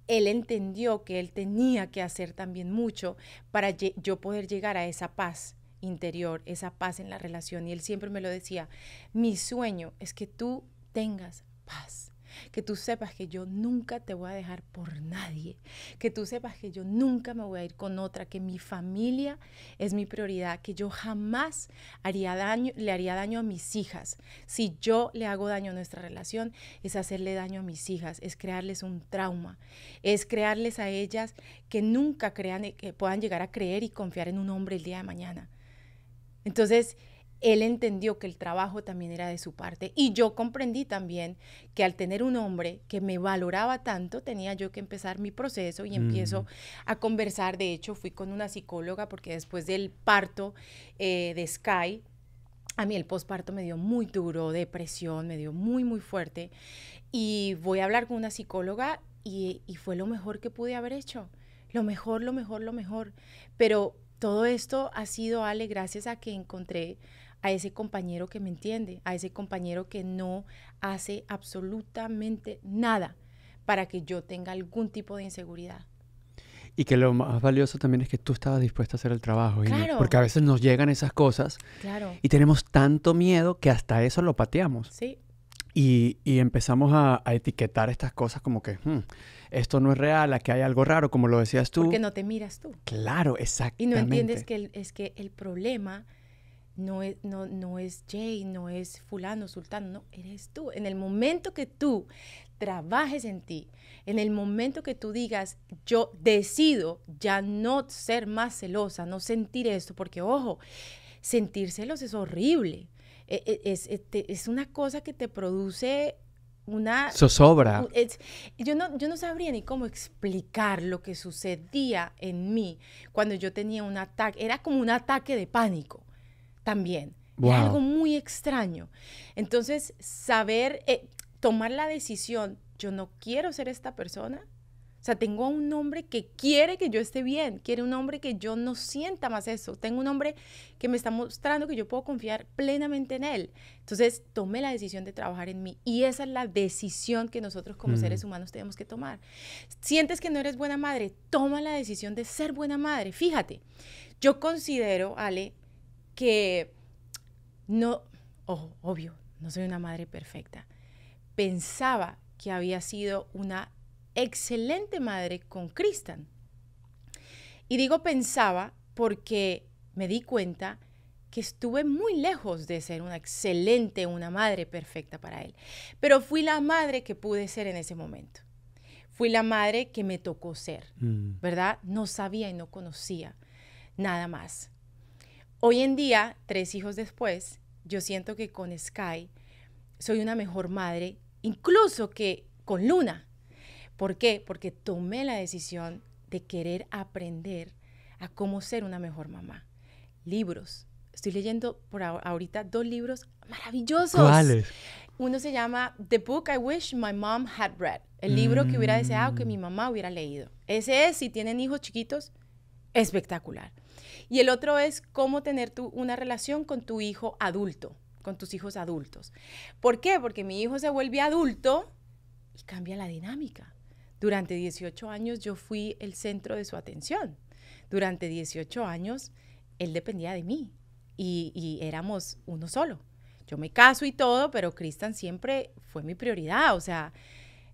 él entendió que él tenía que hacer también mucho para yo poder llegar a esa paz interior, esa paz en la relación. Y él siempre me lo decía, mi sueño es que tú tengas paz que tú sepas que yo nunca te voy a dejar por nadie, que tú sepas que yo nunca me voy a ir con otra, que mi familia es mi prioridad, que yo jamás haría daño, le haría daño a mis hijas. Si yo le hago daño a nuestra relación, es hacerle daño a mis hijas, es crearles un trauma, es crearles a ellas que nunca crean, eh, que puedan llegar a creer y confiar en un hombre el día de mañana. Entonces, él entendió que el trabajo también era de su parte y yo comprendí también que al tener un hombre que me valoraba tanto, tenía yo que empezar mi proceso y empiezo a conversar. De hecho, fui con una psicóloga porque después del parto eh, de Sky, a mí el posparto me dio muy duro, depresión, me dio muy, muy fuerte. Y voy a hablar con una psicóloga y, y fue lo mejor que pude haber hecho. Lo mejor, lo mejor, lo mejor. Pero todo esto ha sido, Ale, gracias a que encontré a ese compañero que me entiende, a ese compañero que no hace absolutamente nada para que yo tenga algún tipo de inseguridad. Y que lo más valioso también es que tú estabas dispuesta a hacer el trabajo. Claro. Porque a veces nos llegan esas cosas. Claro. Y tenemos tanto miedo que hasta eso lo pateamos. Sí. Y, empezamos a, etiquetar estas cosas como que hmm, esto no es real, aquí hay algo raro, como lo decías tú. Porque no te miras tú. Claro, exactamente. Y no entiendes que es que el problema no es, no, no es Jay, no es fulano, sultano, no, eres tú. En el momento que tú trabajes en ti, en el momento que tú digas, yo decido ya no ser más celosa, no sentir esto, porque ojo, sentir celos es horrible. E, e, es, e, es, una cosa que te produce una... Zozobra. yo, no, yo no sabría ni cómo explicar lo que sucedía en mí cuando yo tenía un ataque. Era como un ataque de pánico también. Es algo muy extraño. Entonces, saber, eh, tomar la decisión, yo no quiero ser esta persona. O sea, tengo a un hombre que quiere que yo esté bien, quiere un hombre que yo no sienta más eso. Tengo un hombre que me está mostrando que yo puedo confiar plenamente en él. Entonces, tome la decisión de trabajar en mí y esa es la decisión que nosotros como mm. seres humanos tenemos que tomar. Sientes que no eres buena madre, toma la decisión de ser buena madre. Fíjate, yo considero, Ale, que no, ojo, obvio, no soy una madre perfecta. Pensaba que había sido una excelente madre con Kristen. Y digo pensaba porque me di cuenta que estuve muy lejos de ser una excelente, una madre perfecta para él. Pero fui la madre que pude ser en ese momento. Fui la madre que me tocó ser, mm. ¿verdad? No sabía y no conocía nada más. Hoy en día, tres hijos después, yo siento que con Sky soy una mejor madre, incluso que con Luna. ¿Por qué? Porque tomé la decisión de querer aprender a cómo ser una mejor mamá. Libros. Estoy leyendo por ahorita dos libros maravillosos. ¿Cuáles? Uno se llama The Book I Wish My Mom Had Read, el libro que hubiera deseado que mi mm. mamá hubiera leído. Ese es, si tienen hijos chiquitos, espectacular. Y el otro es cómo tener tu, una relación con tu hijo adulto, con tus hijos adultos. ¿Por qué? Porque mi hijo se vuelve adulto y cambia la dinámica. Durante 18 años yo fui el centro de su atención. Durante 18 años él dependía de mí y, éramos uno solo. Yo me caso y todo, pero Cristian siempre fue mi prioridad, o sea,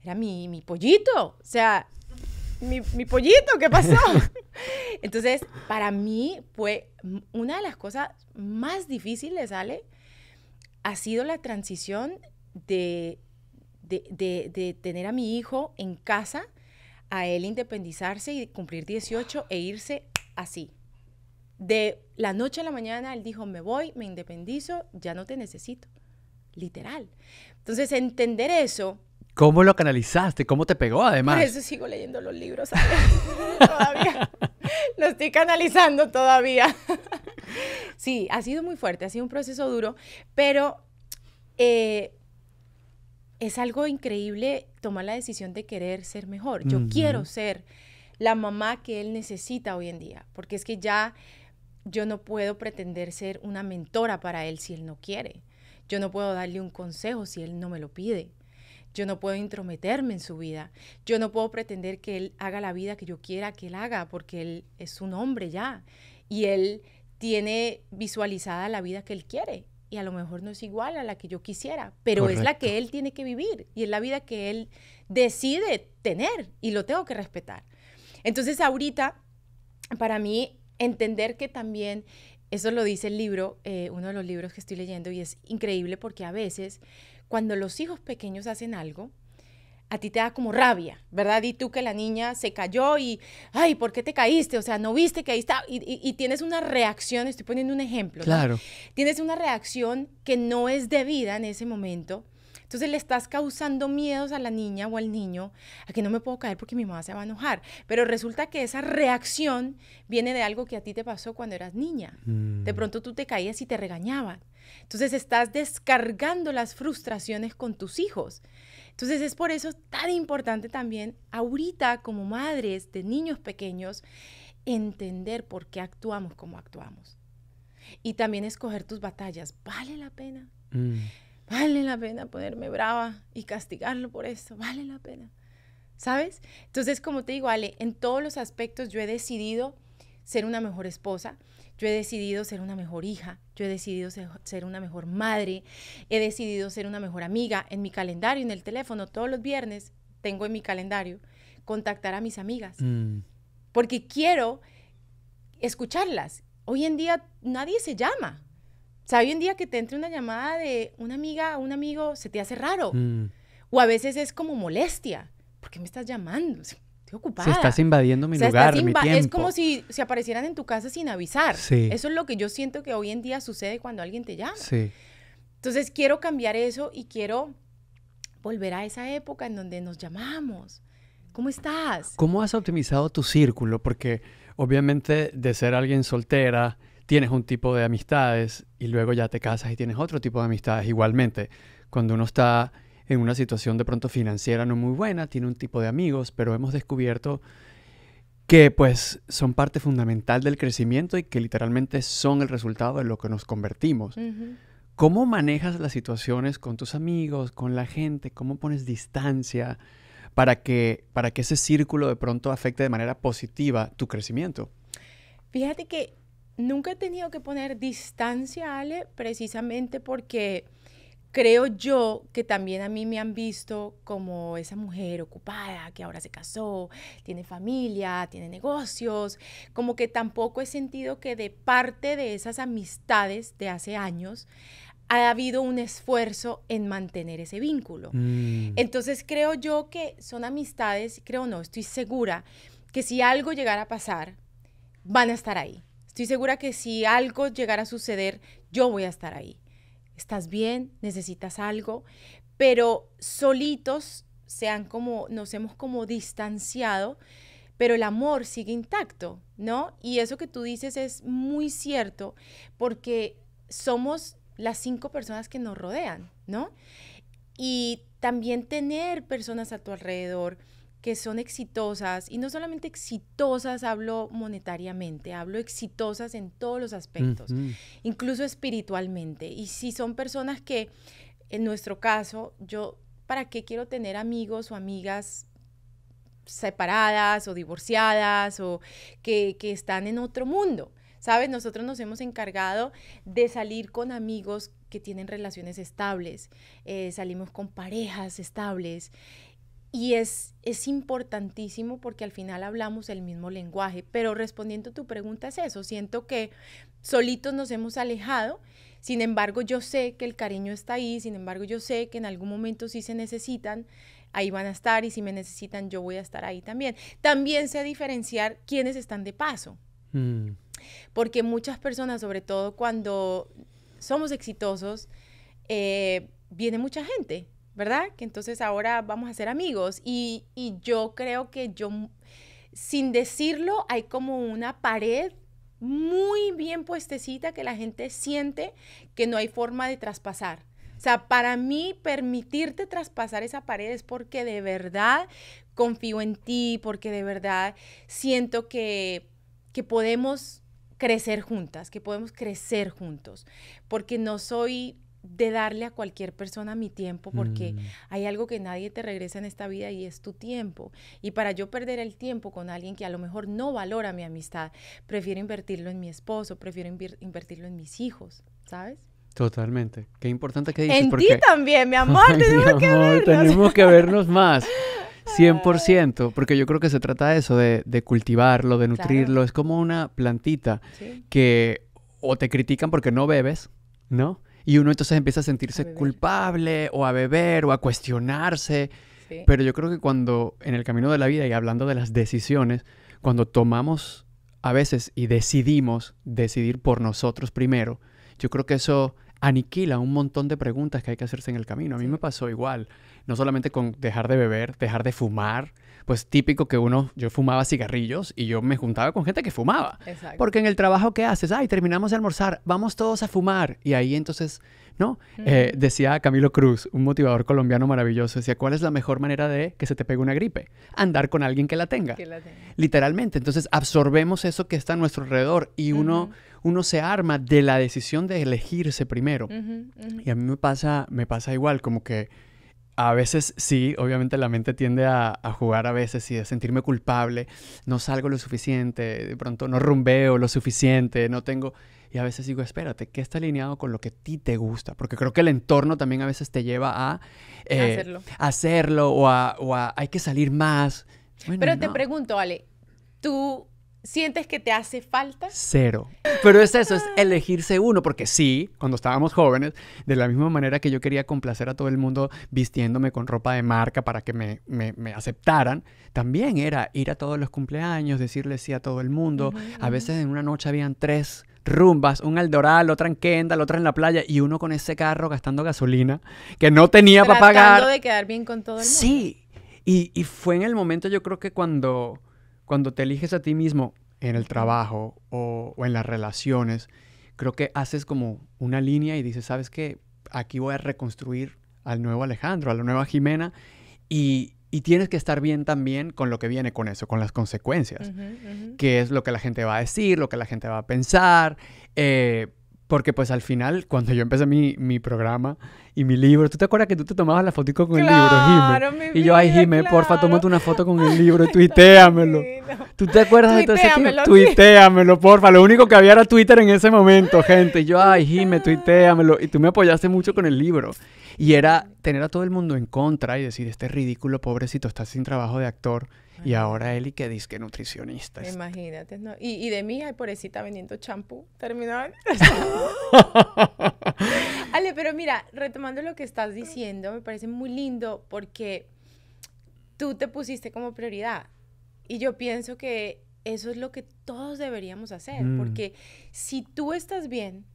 era mi, mi pollito, o sea, mi, pollito, ¿qué pasó? <laughs> Entonces, para mí fue una de las cosas más difíciles, Ale, ha sido la transición de, de, de tener a mi hijo en casa, a él independizarse y cumplir 18 e irse así. De la noche a la mañana, él dijo, me voy, me independizo, ya no te necesito. Literal. Entonces, entender eso ¿Cómo lo canalizaste? ¿Cómo te pegó además? Por eso sigo leyendo los libros, <laughs> todavía. Lo estoy canalizando todavía. <laughs> sí, ha sido muy fuerte, ha sido un proceso duro, pero eh, es algo increíble tomar la decisión de querer ser mejor. Yo quiero ser la mamá que él necesita hoy en día, porque es que ya yo no puedo pretender ser una mentora para él si él no quiere. Yo no puedo darle un consejo si él no me lo pide. Yo no puedo intrometerme en su vida. Yo no puedo pretender que él haga la vida que yo quiera que él haga, porque él es un hombre ya. Y él tiene visualizada la vida que él quiere. Y a lo mejor no es igual a la que yo quisiera, pero es la que él tiene que vivir y es la vida que él decide tener y lo tengo que respetar. Entonces ahorita, para mí, entender que también, eso lo dice el libro, eh, uno de los libros que estoy leyendo, y es increíble porque a veces cuando los hijos pequeños hacen algo, a ti te da como rabia, ¿verdad? Y tú que la niña se cayó y, ay, ¿por qué te caíste? O sea, no viste que ahí está. Y, tienes una reacción, estoy poniendo un ejemplo. Claro. Tienes una reacción que no es debida en ese momento entonces le estás causando miedos a la niña o al niño a que no me puedo caer porque mi mamá se va a enojar. Pero resulta que esa reacción viene de algo que a ti te pasó cuando eras niña. Mm. De pronto tú te caías y te regañaban. Entonces estás descargando las frustraciones con tus hijos. Entonces es por eso tan importante también ahorita como madres de niños pequeños entender por qué actuamos como actuamos. Y también escoger tus batallas. ¿Vale la pena? Mm. Vale la pena ponerme brava y castigarlo por eso. Vale la pena. ¿Sabes? Entonces, como te digo, Ale, en todos los aspectos yo he decidido ser una mejor esposa, yo he decidido ser una mejor hija, yo he decidido ser, una mejor madre, he decidido ser una mejor amiga. En mi calendario, en el teléfono, todos los viernes tengo en mi calendario contactar a mis amigas, mm. porque quiero escucharlas. Hoy en día nadie se llama. O sea, hoy en día que te entre una llamada de una amiga un amigo, se te hace raro. Mm. O a veces es como molestia. ¿Por qué me estás llamando? Estoy ocupada. Se estás invadiendo mi lugar, mi tiempo. Es como si se aparecieran en tu casa sin avisar. Eso es lo que yo siento que hoy en día sucede cuando alguien te llama. Sí. Entonces quiero cambiar eso y quiero volver a esa época en donde nos llamamos. ¿Cómo estás? ¿Cómo has optimizado tu círculo? Porque obviamente de ser alguien soltera, tienes un tipo de amistades y luego ya te casas y tienes otro tipo de amistades igualmente. Cuando uno está en una situación de pronto financiera no muy buena, tiene un tipo de amigos, pero hemos descubierto que pues son parte fundamental del crecimiento y que literalmente son el resultado de lo que nos convertimos. ¿Cómo manejas las situaciones con tus amigos, con la gente? ¿Cómo pones distancia para que, para que ese círculo de pronto afecte de manera positiva tu crecimiento? Fíjate que nunca he tenido que poner distancia, Ale, precisamente porque creo yo que también a mí me han visto como esa mujer ocupada que ahora se casó, tiene familia, tiene negocios, como que tampoco he sentido que de parte de esas amistades de hace años ha habido un esfuerzo en mantener ese vínculo. Mm. Entonces creo yo que son amistades, creo no, estoy segura que si algo llegara a pasar, van a estar ahí Estoy segura que si algo llegara a suceder, yo voy a estar ahí. Estás bien, necesitas algo, pero solitos sean como nos hemos como distanciado, pero el amor sigue intacto, ¿no? Y eso que tú dices es muy cierto porque somos las cinco personas que nos rodean, ¿no? Y también tener personas a tu alrededor que son exitosas, y no solamente exitosas hablo monetariamente, hablo exitosas en todos los aspectos, incluso espiritualmente. Y si son personas que, en nuestro caso, yo, ¿para qué quiero tener amigos o amigas separadas o divorciadas o que, están en otro mundo? ¿Sabes? Nosotros nos hemos encargado de salir con amigos que tienen relaciones estables, eh, salimos con parejas estables y es, es importantísimo porque al final hablamos el mismo lenguaje, pero respondiendo a tu pregunta es eso, siento que solitos nos hemos alejado, sin embargo yo sé que el cariño está ahí, sin embargo yo sé que en algún momento si se necesitan, ahí van a estar y si me necesitan yo voy a estar ahí también. También sé diferenciar quiénes están de paso, mm. porque muchas personas, sobre todo cuando somos exitosos, eh, viene mucha gente ¿verdad? Que entonces ahora vamos a ser amigos. Y, yo creo que yo, sin decirlo, hay como una pared muy bien puestecita que la gente siente que no hay forma de traspasar. O sea, para mí permitirte traspasar esa pared es porque de verdad confío en ti, porque de verdad siento que, que podemos crecer juntas, que podemos crecer juntos, porque no soy de darle a cualquier persona mi tiempo porque mm. hay algo que nadie te regresa en esta vida y es tu tiempo. Y para yo perder el tiempo con alguien que a lo mejor no valora mi amistad, prefiero invertirlo en mi esposo, prefiero invertirlo en mis hijos, ¿sabes? Totalmente. Qué importante que dices. En también, mi amor, <laughs> tenemos, que vernos. que vernos más. 100%, <laughs> porque yo creo que se trata de eso, de, cultivarlo, de nutrirlo. Es como una plantita que o te critican porque no bebes, ¿no? Y uno entonces empieza a sentirse culpable o a beber o a cuestionarse. Pero yo creo que cuando en el camino de la vida y hablando de las decisiones, cuando tomamos a veces y decidimos decidir por nosotros primero, yo creo que eso aniquila un montón de preguntas que hay que hacerse en el camino. A mí me pasó igual, no solamente con dejar de beber, dejar de fumar, pues típico que uno, yo fumaba cigarrillos y yo me juntaba con gente que fumaba. Porque en el trabajo que haces, ay, terminamos de almorzar, vamos todos a fumar. Y ahí entonces, ¿no? Eh, decía Camilo Cruz, un motivador colombiano maravilloso, decía, ¿cuál es la mejor manera de que se te pegue una gripe? Andar con alguien que la tenga. Literalmente, entonces absorbemos eso que está a nuestro alrededor y uno... Uno se arma de la decisión de elegirse primero. Y a mí me pasa, me pasa igual, como que a veces sí, obviamente la mente tiende a, jugar a veces y a sentirme culpable, no salgo lo suficiente, de pronto no rumbeo lo suficiente, no tengo... Y a veces digo, espérate, ¿qué está alineado con lo que a ti te gusta? Porque creo que el entorno también a veces te lleva a eh, hacerlo, hacerlo o, a, hay que salir más. Pero te pregunto, Ale, tú ¿Sientes que te hace falta? Cero. Pero es eso, es elegirse uno, porque sí, cuando estábamos jóvenes, de la misma manera que yo quería complacer a todo el mundo vistiéndome con ropa de marca para que me, aceptaran, también era ir a todos los cumpleaños, decirle sí a todo el mundo. a veces en una noche habían tres rumbas, un Aldoral, otra en la otra en la playa, y uno con ese carro gastando gasolina que no tenía para pagar. de quedar bien con todo el mundo. Sí, y, y fue en el momento yo creo que cuando cuando te eliges a ti mismo en el trabajo o, en las relaciones, creo que haces como una línea y dices, ¿sabes qué? Aquí voy a reconstruir al nuevo Alejandro, a la nueva Jimena, y, tienes que estar bien también con lo que viene con eso, con las consecuencias, que es lo que la gente va a decir, lo que la gente va a pensar, eh, porque pues al final, cuando yo empecé mi, mi, programa y mi libro, ¿tú te acuerdas que tú te tomabas la fotico con el libro, Jime? y yo, ay, Jime, porfa, tómate una foto con el libro, y <laughs> tuiteamelo. ¿Tú te acuerdas de todo ese tiempo? porfa. Lo único que había era Twitter en ese momento, gente. Y yo, ay, Jime, <laughs> tuiteamelo. Y tú me apoyaste mucho con el libro. Y era tener a todo el mundo en contra y decir, este ridículo, pobrecito, estás sin trabajo de actor. Y ahora él y que dice que nutricionista. Imagínate, ¿no? Y, y, de mí, hay pobrecita, vendiendo champú. Terminaban. <laughs> <laughs> Ale, pero mira, retomando lo que estás diciendo, me parece muy lindo porque tú te pusiste como prioridad. Y yo pienso que eso es lo que todos deberíamos hacer, mm. porque si tú estás bien,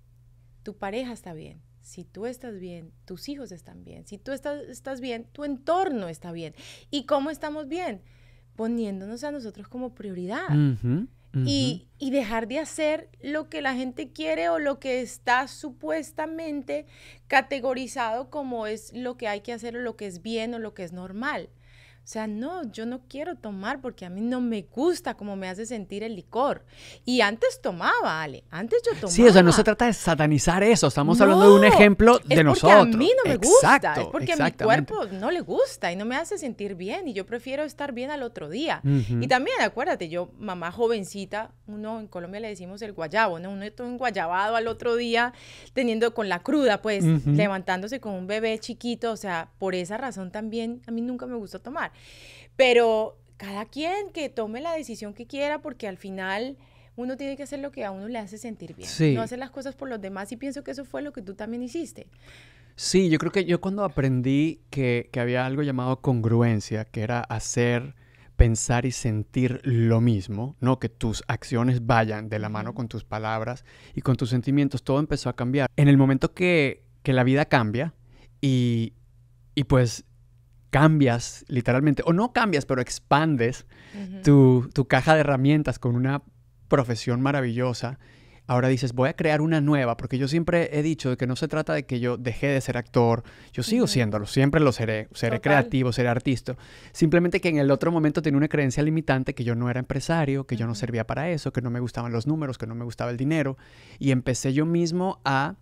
tu pareja está bien, si tú estás bien, tus hijos están bien. Si tú estás, estás bien, tu entorno está bien. ¿Y cómo estamos bien? Poniéndonos a nosotros como prioridad. Y, y dejar de hacer lo que la gente quiere o lo que está supuestamente categorizado como es lo que hay que hacer o lo que es bien o lo que es normal. O sea, no, yo no quiero tomar porque a mí no me gusta cómo me hace sentir el licor. Y antes tomaba, Ale, antes yo tomaba. Sí, o sea, no se trata de satanizar eso, estamos hablando de un ejemplo de nosotros. Porque a mí no me Exacto, gusta, es porque a mi cuerpo no le gusta y no me hace sentir bien y yo prefiero estar bien al otro día. Y también, acuérdate, yo, mamá jovencita, uno en Colombia le decimos el guayabo, ¿no? Uno está todo enguayabado al otro día, teniendo con la cruda, pues, levantándose con un bebé chiquito, o sea, por esa razón también a mí nunca me gustó tomar. Pero cada quien que tome la decisión que quiera, porque al final uno tiene que hacer lo que a uno le hace sentir bien. No hacer las cosas por los demás y pienso que eso fue lo que tú también hiciste. Sí, yo creo que yo cuando aprendí que, que había algo llamado congruencia, que era hacer pensar y sentir lo mismo, ¿no? Que tus acciones vayan de la mano con tus palabras y con tus sentimientos. Todo empezó a cambiar. En el momento que, que la vida cambia y, y pues cambias literalmente, o no cambias, pero expandes tu, tu, caja de herramientas con una profesión maravillosa Ahora dices, voy a crear una nueva, porque yo siempre he dicho que no se trata de que yo dejé de ser actor, yo sigo siéndolo, siempre lo seré, seré creativo, seré artista. Simplemente que en el otro momento tenía una creencia limitante que yo no era empresario, que yo no servía para eso, que no me gustaban los números, que no me gustaba el dinero, y empecé yo mismo a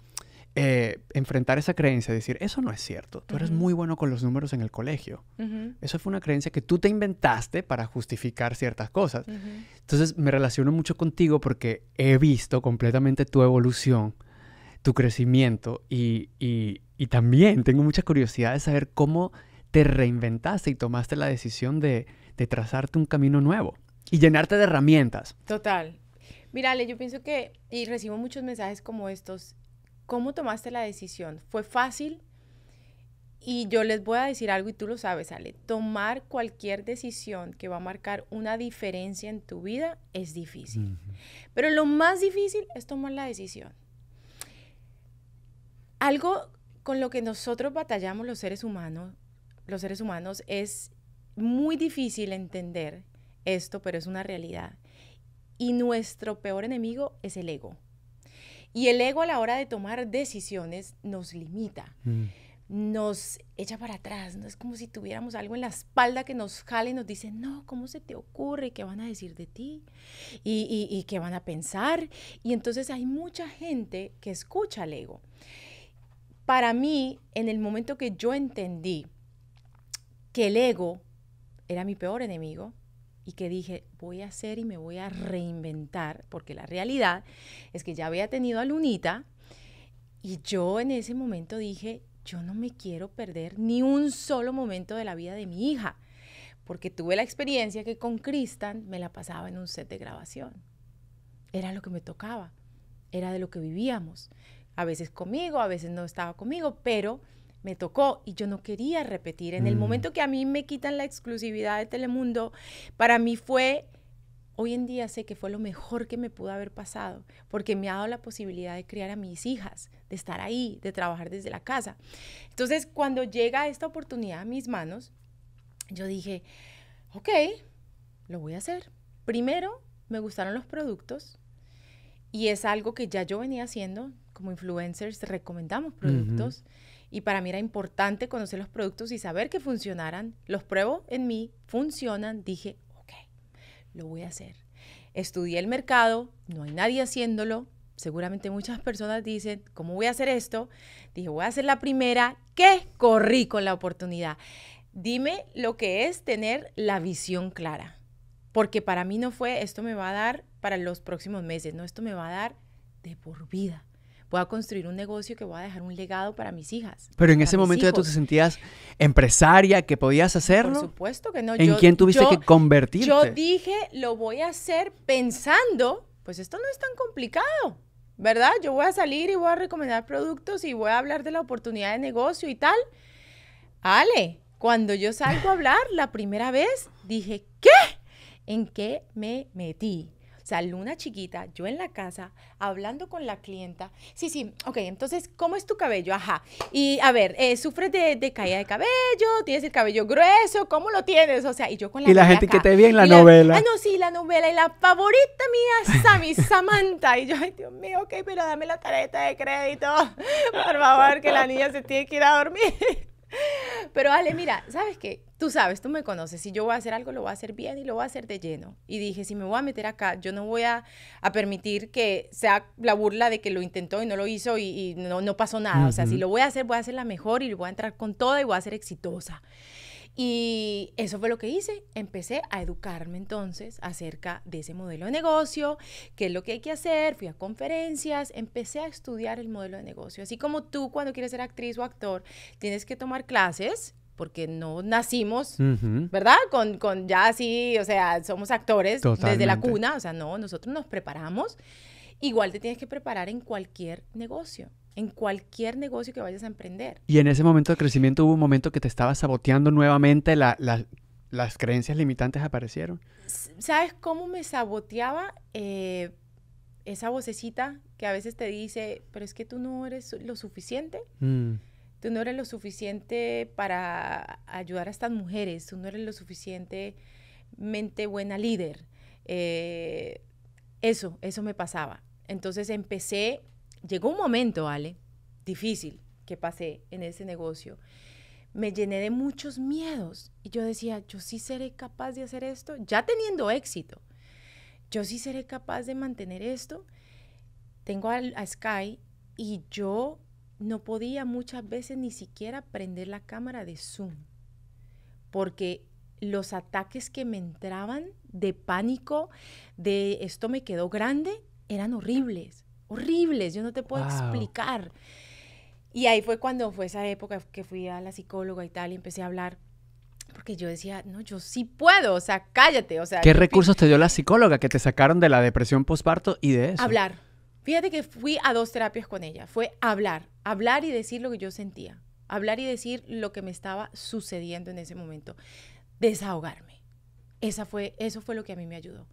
eh, enfrentar esa creencia, decir, eso no es cierto, tú eres muy bueno con los números en el colegio. Eso fue una creencia que tú te inventaste para justificar ciertas cosas. Entonces me relaciono mucho contigo porque he visto completamente tu evolución, tu crecimiento y, y, también tengo mucha curiosidad de saber cómo te reinventaste y tomaste la decisión de, de trazarte un camino nuevo y llenarte de herramientas. Total. Mírale, yo pienso que, y recibo muchos mensajes como estos, ¿Cómo tomaste la decisión? ¿Fue fácil? Y yo les voy a decir algo y tú lo sabes, Ale. Tomar cualquier decisión que va a marcar una diferencia en tu vida es difícil. Pero lo más difícil es tomar la decisión. Algo con lo que nosotros batallamos los seres humanos, los seres humanos es muy difícil entender esto, pero es una realidad. Y nuestro peor enemigo es el ego. Y el ego a la hora de tomar decisiones nos limita, mm. nos echa para atrás, no es como si tuviéramos algo en la espalda que nos jale y nos dice, no, ¿cómo se te ocurre? ¿Qué van a decir de ti? ¿Y, y qué van a pensar? Y entonces hay mucha gente que escucha al ego. Para mí, en el momento que yo entendí que el ego era mi peor enemigo, y que dije, voy a hacer y me voy a reinventar, porque la realidad es que ya había tenido a Lunita y yo en ese momento dije, yo no me quiero perder ni un solo momento de la vida de mi hija, porque tuve la experiencia que con Kristen me la pasaba en un set de grabación. Era lo que me tocaba, era de lo que vivíamos. A veces conmigo, a veces no estaba conmigo, pero me tocó y yo no quería repetir. En el mm. momento que a mí me quitan la exclusividad de Telemundo, para mí fue, hoy en día sé que fue lo mejor que me pudo haber pasado, porque me ha dado la posibilidad de criar a mis hijas, de estar ahí, de trabajar desde la casa. Entonces, cuando llega esta oportunidad a mis manos, yo dije, ok, lo voy a hacer. Primero, me gustaron los productos y es algo que ya yo venía haciendo. Como influencers recomendamos productos. Y para mí era importante conocer los productos y saber que funcionaran. Los pruebo en mí, funcionan. Dije, ok, lo voy a hacer. Estudié el mercado, no hay nadie haciéndolo. Seguramente muchas personas dicen, ¿cómo voy a hacer esto? Dije, voy a hacer la primera qué corrí con la oportunidad. Dime lo que es tener la visión clara. Porque para mí no fue, esto me va a dar para los próximos meses, no, esto me va a dar de por vida voy a construir un negocio que voy a dejar un legado para mis hijas. Pero en ese momento ya tú te sentías empresaria, que podías hacerlo. Por supuesto que no. ¿En quién tuviste que convertirte? Yo dije, lo voy a hacer pensando, pues esto no es tan complicado, ¿verdad? Yo voy a salir y voy a recomendar productos y voy a hablar de la oportunidad de negocio y tal. Ale, cuando yo salgo a hablar la primera vez, dije, ¿qué? ¿En qué me metí? O sea, Luna chiquita, yo en la casa, hablando con la clienta. Sí, sí, ok, entonces, ¿cómo es tu cabello? Ajá. Y a ver, eh, ¿sufres de, caída de cabello? ¿Tienes el cabello grueso? ¿Cómo lo tienes? O sea, y yo con la Y la gente que te ve en la, novela. Ah, no, sí, la novela. Y la favorita mía, <laughs> Sammy, Samantha. Y yo, ay, Dios mío, ok, pero dame la tarjeta de crédito. Por favor, que la niña se tiene que ir a dormir. Pero Ale, mira, ¿sabes qué? Tú sabes, tú me conoces, si yo voy a hacer algo, lo voy a hacer bien y lo voy a hacer de lleno. Y dije, si me voy a meter acá, yo no voy a, permitir que sea la burla de que lo intentó y no lo hizo y, no, no, pasó nada. O sea, si lo voy a hacer, voy a hacer la mejor y voy a entrar con toda y voy a ser exitosa. Y eso fue lo que hice. Empecé a educarme entonces acerca de ese modelo de negocio, qué es lo que hay que hacer. Fui a conferencias, empecé a estudiar el modelo de negocio. Así como tú cuando quieres ser actriz o actor, tienes que tomar clases porque no nacimos, ¿verdad? Con, ya así, o sea, somos actores desde la cuna, o sea, no, nosotros nos preparamos. Igual te tienes que preparar en cualquier negocio en cualquier negocio que vayas a emprender. Y en ese momento de crecimiento hubo un momento que te estaba saboteando nuevamente, las creencias limitantes aparecieron. ¿Sabes cómo me saboteaba? Eh, esa vocecita que a veces te dice, pero es que tú no eres lo suficiente. Mm. Tú no eres lo suficiente para ayudar a estas mujeres. Tú no eres lo suficientemente buena líder. Eh, eso, eso me pasaba. Entonces empecé llegó un momento, Ale, difícil que pasé en ese negocio. Me llené de muchos miedos y yo decía, yo sí seré capaz de hacer esto, ya teniendo éxito. Yo sí seré capaz de mantener esto. Tengo a, Sky y yo no podía muchas veces ni siquiera prender la cámara de Zoom porque los ataques que me entraban de pánico, de esto me quedó grande, eran horribles horribles, yo no te puedo explicar. Y ahí fue cuando fue esa época que fui a la psicóloga y tal y empecé a hablar. Porque yo decía, no, yo sí puedo, o sea, cállate, o sea... ¿Qué recursos te dio la psicóloga que te sacaron de la depresión postparto y de eso? Hablar. Fíjate que fui a dos terapias con ella. Fue hablar, hablar y decir lo que yo sentía. Hablar y decir lo que me estaba sucediendo en ese momento. Desahogarme. Esa fue, eso fue lo que a mí me ayudó.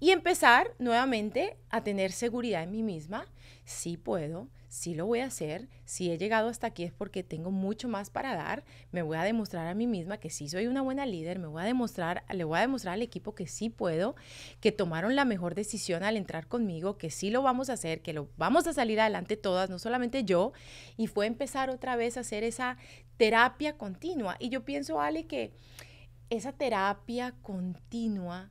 Y empezar nuevamente a tener seguridad en mí misma. Sí puedo, sí lo voy a hacer, si he llegado hasta aquí es porque tengo mucho más para dar, me voy a demostrar a mí misma que sí soy una buena líder, me voy a demostrar, le voy a demostrar al equipo que sí puedo, que tomaron la mejor decisión al entrar conmigo, que sí lo vamos a hacer, que lo vamos a salir adelante todas, no solamente yo, y fue empezar otra vez a hacer esa terapia continua. Y yo pienso, Ale, que esa terapia continua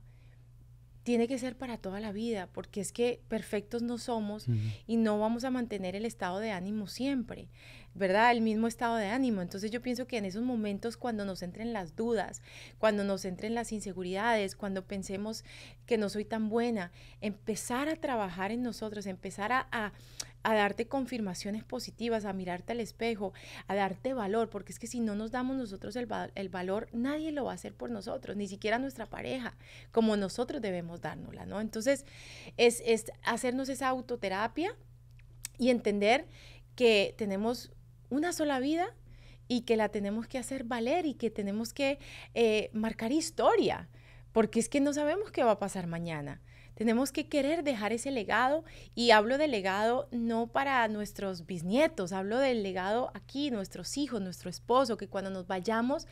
tiene que ser para toda la vida, porque es que perfectos no somos y no vamos a mantener el estado de ánimo siempre, ¿verdad? El mismo estado de ánimo. Entonces yo pienso que en esos momentos cuando nos entren las dudas, cuando nos entren las inseguridades, cuando pensemos que no soy tan buena, empezar a trabajar en nosotros, empezar a, a darte confirmaciones positivas, a mirarte al espejo, a darte valor, porque es que si no nos damos nosotros el, valor, nadie lo va a hacer por nosotros, ni siquiera nuestra pareja, como nosotros debemos dárnosla, ¿no? Entonces, es, hacernos esa autoterapia y entender que tenemos una sola vida y que la tenemos que hacer valer y que tenemos que eh, marcar historia, porque es que no sabemos qué va a pasar mañana. Tenemos que querer dejar ese legado y hablo de legado no para nuestros bisnietos, hablo del legado aquí, nuestros hijos, nuestro esposo, que cuando nos vayamos,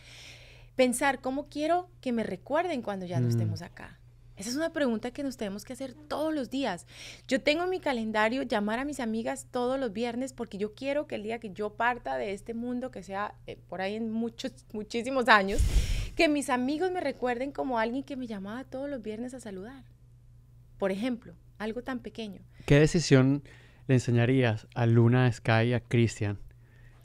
pensar cómo quiero que me recuerden cuando ya no mm. estemos acá. Esa es una pregunta que nos tenemos que hacer todos los días. Yo tengo en mi calendario llamar a mis amigas todos los viernes porque yo quiero que el día que yo parta de este mundo, que sea eh, por ahí en muchos, muchísimos años, que mis amigos me recuerden como alguien que me llamaba todos los viernes a saludar por ejemplo, algo tan pequeño. ¿Qué decisión le enseñarías a Luna, a Sky y a Christian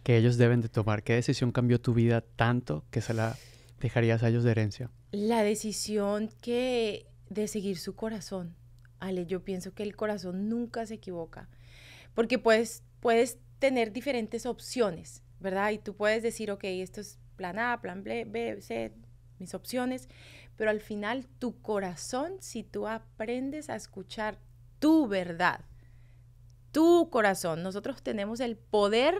que ellos deben de tomar? ¿Qué decisión cambió tu vida tanto que se la dejarías a ellos de herencia? La decisión que de seguir su corazón. Ale, yo pienso que el corazón nunca se equivoca, porque puedes, puedes tener diferentes opciones, ¿verdad? Y tú puedes decir, ok, esto es plan A, plan B, B, C, mis opciones, pero al final tu corazón, si tú aprendes a escuchar tu verdad, tu corazón, nosotros tenemos el poder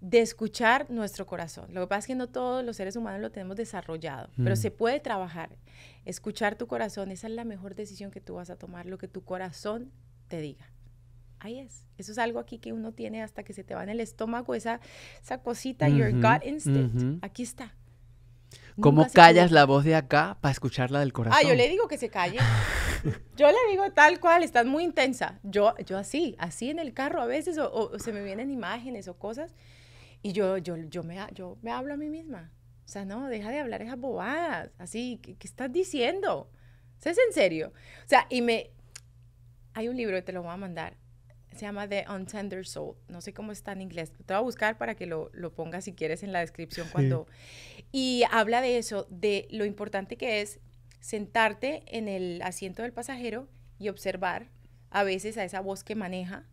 de escuchar nuestro corazón. Lo que pasa es que no todos los seres humanos lo tenemos desarrollado, pero mm. se puede trabajar. Escuchar tu corazón, esa es la mejor decisión que tú vas a tomar, lo que tu corazón te diga. Ahí es. Eso es algo aquí que uno tiene hasta que se te va en el estómago, esa, esa cosita, your gut instinct. Aquí está. ¿Cómo callas la voz de acá para escucharla del corazón? Ah, yo le digo que se calle. Yo le digo tal cual, estás muy intensa. Yo, yo así, así en el carro a veces, o, se me vienen imágenes o cosas, y yo, yo, yo, me, yo me hablo a mí misma. O sea, no, deja de hablar esas bobadas, así, ¿qué, estás diciendo? O es en serio. O sea, y me... Hay un libro, te lo voy a mandar, se llama The Untender Soul. No sé cómo está en inglés. Te voy a buscar para que lo, lo pongas si quieres en la descripción cuando... Y habla de eso, de lo importante que es sentarte en el asiento del pasajero y observar a veces a esa voz que maneja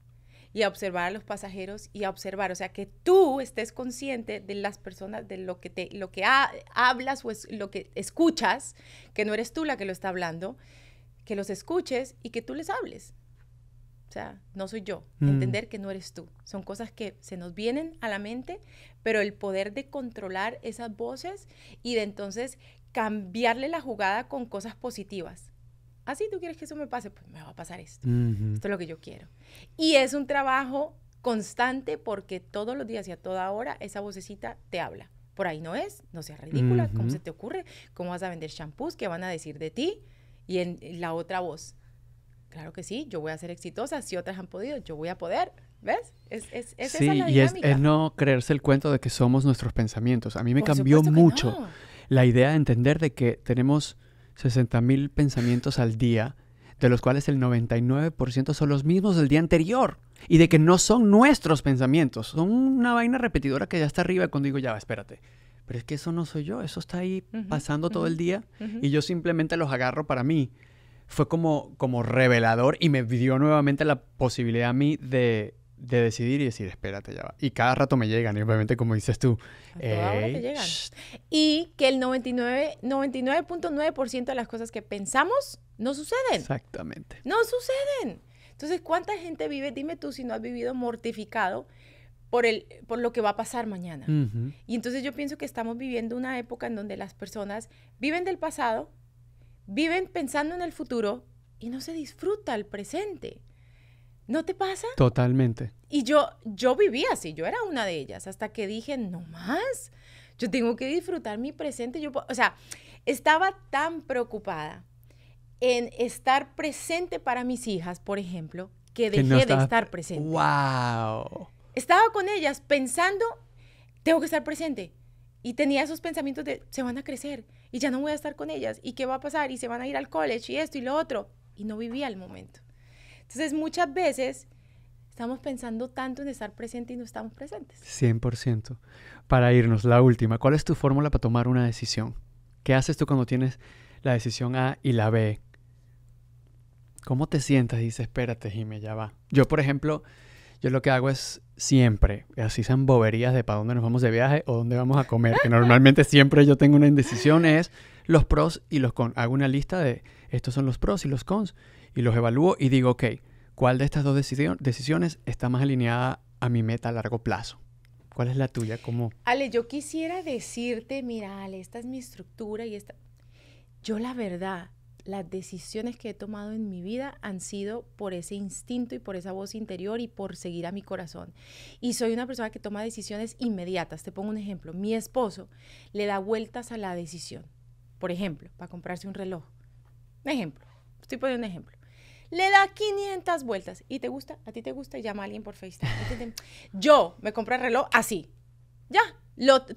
y a observar a los pasajeros y a observar, o sea, que tú estés consciente de las personas, de lo que, te, lo que hablas o es, lo que escuchas, que no eres tú la que lo está hablando, que los escuches y que tú les hables. O sea, no soy yo. Mm. Entender que no eres tú. Son cosas que se nos vienen a la mente, pero el poder de controlar esas voces y de entonces cambiarle la jugada con cosas positivas. Así ah, tú quieres que eso me pase, pues me va a pasar esto. Esto es lo que yo quiero. Y es un trabajo constante porque todos los días y a toda hora esa vocecita te habla. Por ahí no es, no seas ridícula, ¿cómo se te ocurre? ¿Cómo vas a vender shampoos? ¿Qué van a decir de ti? Y en la otra voz, claro que sí, yo voy a ser exitosa, si otras han podido, yo voy a poder. ¿Ves? Es, sí, y es, no creerse el cuento de que somos nuestros pensamientos. A mí me cambió mucho la idea de entender de que tenemos 60.000 pensamientos al día, de los cuales el 99% son los mismos del día anterior. Y de que no son nuestros pensamientos, son una vaina repetidora que ya está arriba cuando digo, ya, espérate. Pero es que eso no soy yo, eso está ahí pasando todo el día y yo simplemente los agarro para mí fue como, como revelador y me dio nuevamente la posibilidad a mí de, de decidir y decir, espérate, ya va. Y cada rato me llegan, y obviamente como dices tú. Y que el 99.9% de las cosas que pensamos no suceden. Exactamente. No suceden. Entonces, ¿cuánta gente vive, dime tú, si no has vivido mortificado por, el, por lo que va a pasar mañana? Y entonces yo pienso que estamos viviendo una época en donde las personas viven del pasado, viven pensando en el futuro y no se disfruta el presente. ¿No te pasa? Totalmente. Y yo, yo vivía así, yo era una de ellas, hasta que dije, no más, yo tengo que disfrutar mi presente. Yo, o sea, estaba tan preocupada en estar presente para mis hijas, por ejemplo, que dejé de estar presente. ¡Wow! Estaba con ellas pensando, tengo que estar presente. Y tenía esos pensamientos de, se van a crecer, y ya no voy a estar con ellas y qué va a pasar y se van a ir al college y esto y lo otro y no vivía el momento. Entonces muchas veces estamos pensando tanto en estar presente y no estamos presentes. 100%. Para irnos, la última, ¿cuál es tu fórmula para tomar una decisión? ¿Qué haces tú cuando tienes la decisión A y la B? ¿Cómo te sientas? dice espérate, Jimé, ya va. Yo, por ejemplo, yo lo que hago es siempre, así sean boberías de para dónde nos vamos de viaje o dónde vamos a comer, que normalmente <laughs> siempre yo tengo una indecisión, es los pros y los cons. Hago una lista de estos son los pros y los cons y los evalúo y digo, ok, ¿cuál de estas dos decisiones está más alineada a mi meta a largo plazo? ¿Cuál es la tuya? ¿Cómo? Ale, yo quisiera decirte, mira, Ale, esta es mi estructura y esta... Yo la verdad las decisiones que he tomado en mi vida han sido por ese instinto y por esa voz interior y por seguir a mi corazón. Y soy una persona que toma decisiones inmediatas. Te pongo un ejemplo. Mi esposo le da vueltas a la decisión. Por ejemplo, para comprarse un reloj. Un ejemplo. Estoy poniendo un ejemplo. Le da 500 vueltas. ¿Y te gusta? ¿A ti te gusta? Llama a alguien por Facebook Yo me compro el reloj así. Ya,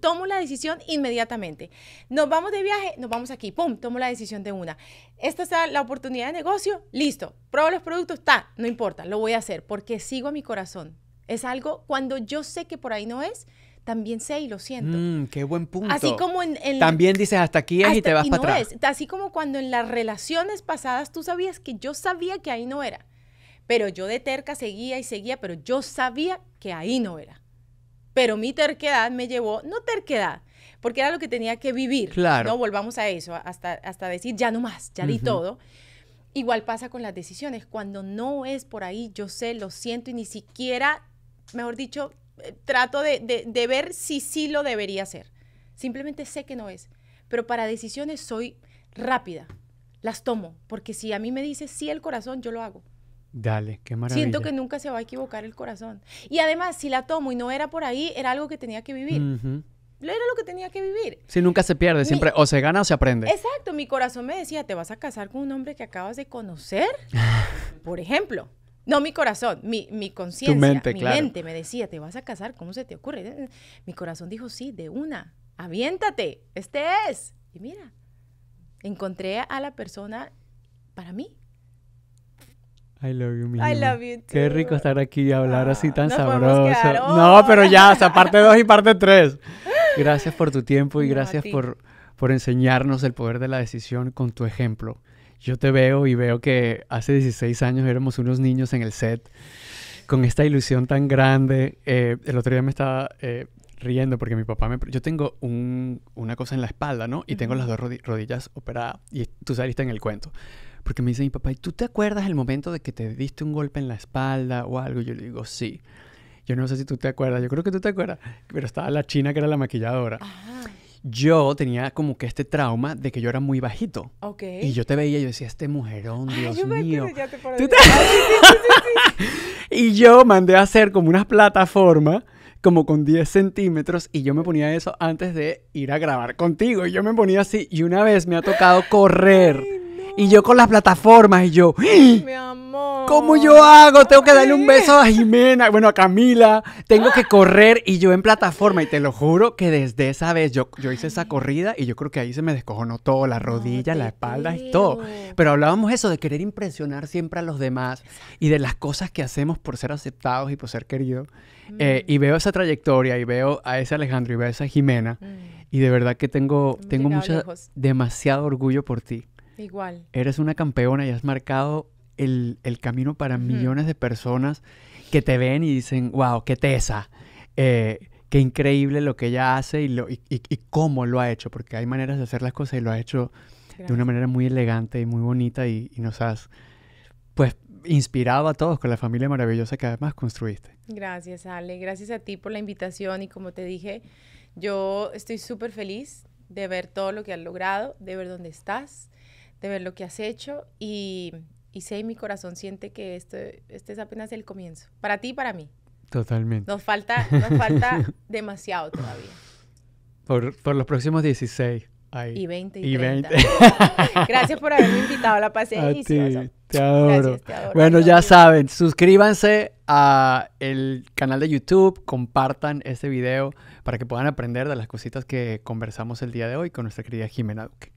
tomo la decisión inmediatamente. Nos vamos de viaje, nos vamos aquí, pum, tomo la decisión de una. Esta es la oportunidad de negocio, listo. Pruebo los productos, ta, no importa, lo voy a hacer porque sigo a mi corazón. Es algo cuando yo sé que por ahí no es, también sé y lo siento. Mm, qué buen punto. Así como en, también dices hasta aquí es y te vas para atrás. Así como cuando en las relaciones pasadas tú sabías que yo sabía que ahí no era, pero yo de terca seguía y seguía, pero yo sabía que ahí no era. Pero mi terquedad me llevó, no terquedad, porque era lo que tenía que vivir. Claro. No volvamos a eso, hasta, decir ya no más, ya di todo. Igual pasa con las decisiones. Cuando no es por ahí, yo sé, lo siento y ni siquiera, mejor dicho, eh, trato de, de, ver si sí lo debería hacer. Simplemente sé que no es. Pero para decisiones soy rápida. Las tomo. Porque si a mí me dice sí el corazón, yo lo hago. Dale, qué maravilla. Siento que nunca se va a equivocar el corazón. Y además, si la tomo y no era por ahí, era algo que tenía que vivir. Era lo que tenía que vivir. Sí, nunca se pierde, siempre o se gana o se aprende. Exacto, mi corazón me decía, ¿te vas a casar con un hombre que acabas de conocer? <laughs> por ejemplo. No, mi corazón, mi, mi conciencia, mi mente me decía, ¿te vas a casar? ¿Cómo se te ocurre? Mi corazón dijo, sí, de una, aviéntate, este es. Y mira, encontré a la persona para mí. I love you, mi I love you too. Qué rico estar aquí y hablar así tan ah, sabroso. No, pero ya, o sea, parte 2 y parte 3. <laughs> Gracias por tu tiempo y gracias por, por enseñarnos el poder de la decisión con tu ejemplo. Yo te veo y veo que hace 16 años éramos unos niños en el set con esta ilusión tan grande. Eh, el otro día me estaba eh, riendo porque mi papá me... Yo tengo una cosa en la espalda, ¿no? Y tengo las dos rodillas operadas. Y tú saliste en el cuento. Porque me dice mi papá, ¿y tú te acuerdas el momento de que te diste un golpe en la espalda o algo? yo le digo, sí. Yo no sé si tú te acuerdas, yo creo que tú te acuerdas, pero estaba la china que era la maquilladora. Yo tenía como que este trauma de que yo era muy bajito. Ok. Y yo te veía y yo decía, este mujerón, Dios mío. y yo mandé a hacer como unas plataformas como con 10 centímetros y yo me ponía eso antes de ir a grabar contigo. Y yo me ponía así y una vez me ha tocado correr. Y yo con las plataformas y yo... ¡Ah! Mi amor. ¿Cómo yo hago? Tengo que darle un beso a Jimena, bueno, a Camila. Tengo que ah. correr y yo en plataforma. Y te lo juro que desde esa vez yo, yo hice esa corrida y yo creo que ahí se me descojonó todo, la rodilla, la espalda y todo. Pero hablábamos eso de querer impresionar siempre a los demás y de las cosas que hacemos por ser aceptados y por ser queridos. Mm. Eh, y veo esa trayectoria y veo a ese Alejandro y veo a esa Jimena. Mm. Y de verdad que tengo, tengo mucha, demasiado orgullo por ti. Igual. Eres una campeona y has marcado el, camino para millones de personas que te ven y dicen, wow, qué tesa. Eh, qué increíble lo que ella hace y, lo, cómo lo ha hecho, porque hay maneras de hacer las cosas y lo ha hecho de una manera muy elegante y muy bonita y, nos has, pues, inspirado a todos con la familia maravillosa que además construiste. Gracias, Ale. Gracias a ti por la invitación y como te dije, yo estoy súper feliz de ver todo lo que has logrado, de ver dónde estás de ver lo que has hecho y, y sé y mi corazón siente que esto, este es apenas el comienzo, para ti y para mí. Totalmente. Nos falta, nos falta <laughs> demasiado todavía. Por, por, los próximos 16. y 20 y, <laughs> Gracias por haberme invitado, la <laughs> a ti, te adoro. Bueno, ya saben, suscríbanse a el canal de YouTube, compartan este video para que puedan aprender de las cositas que conversamos el día de hoy con nuestra querida Jimena Duque.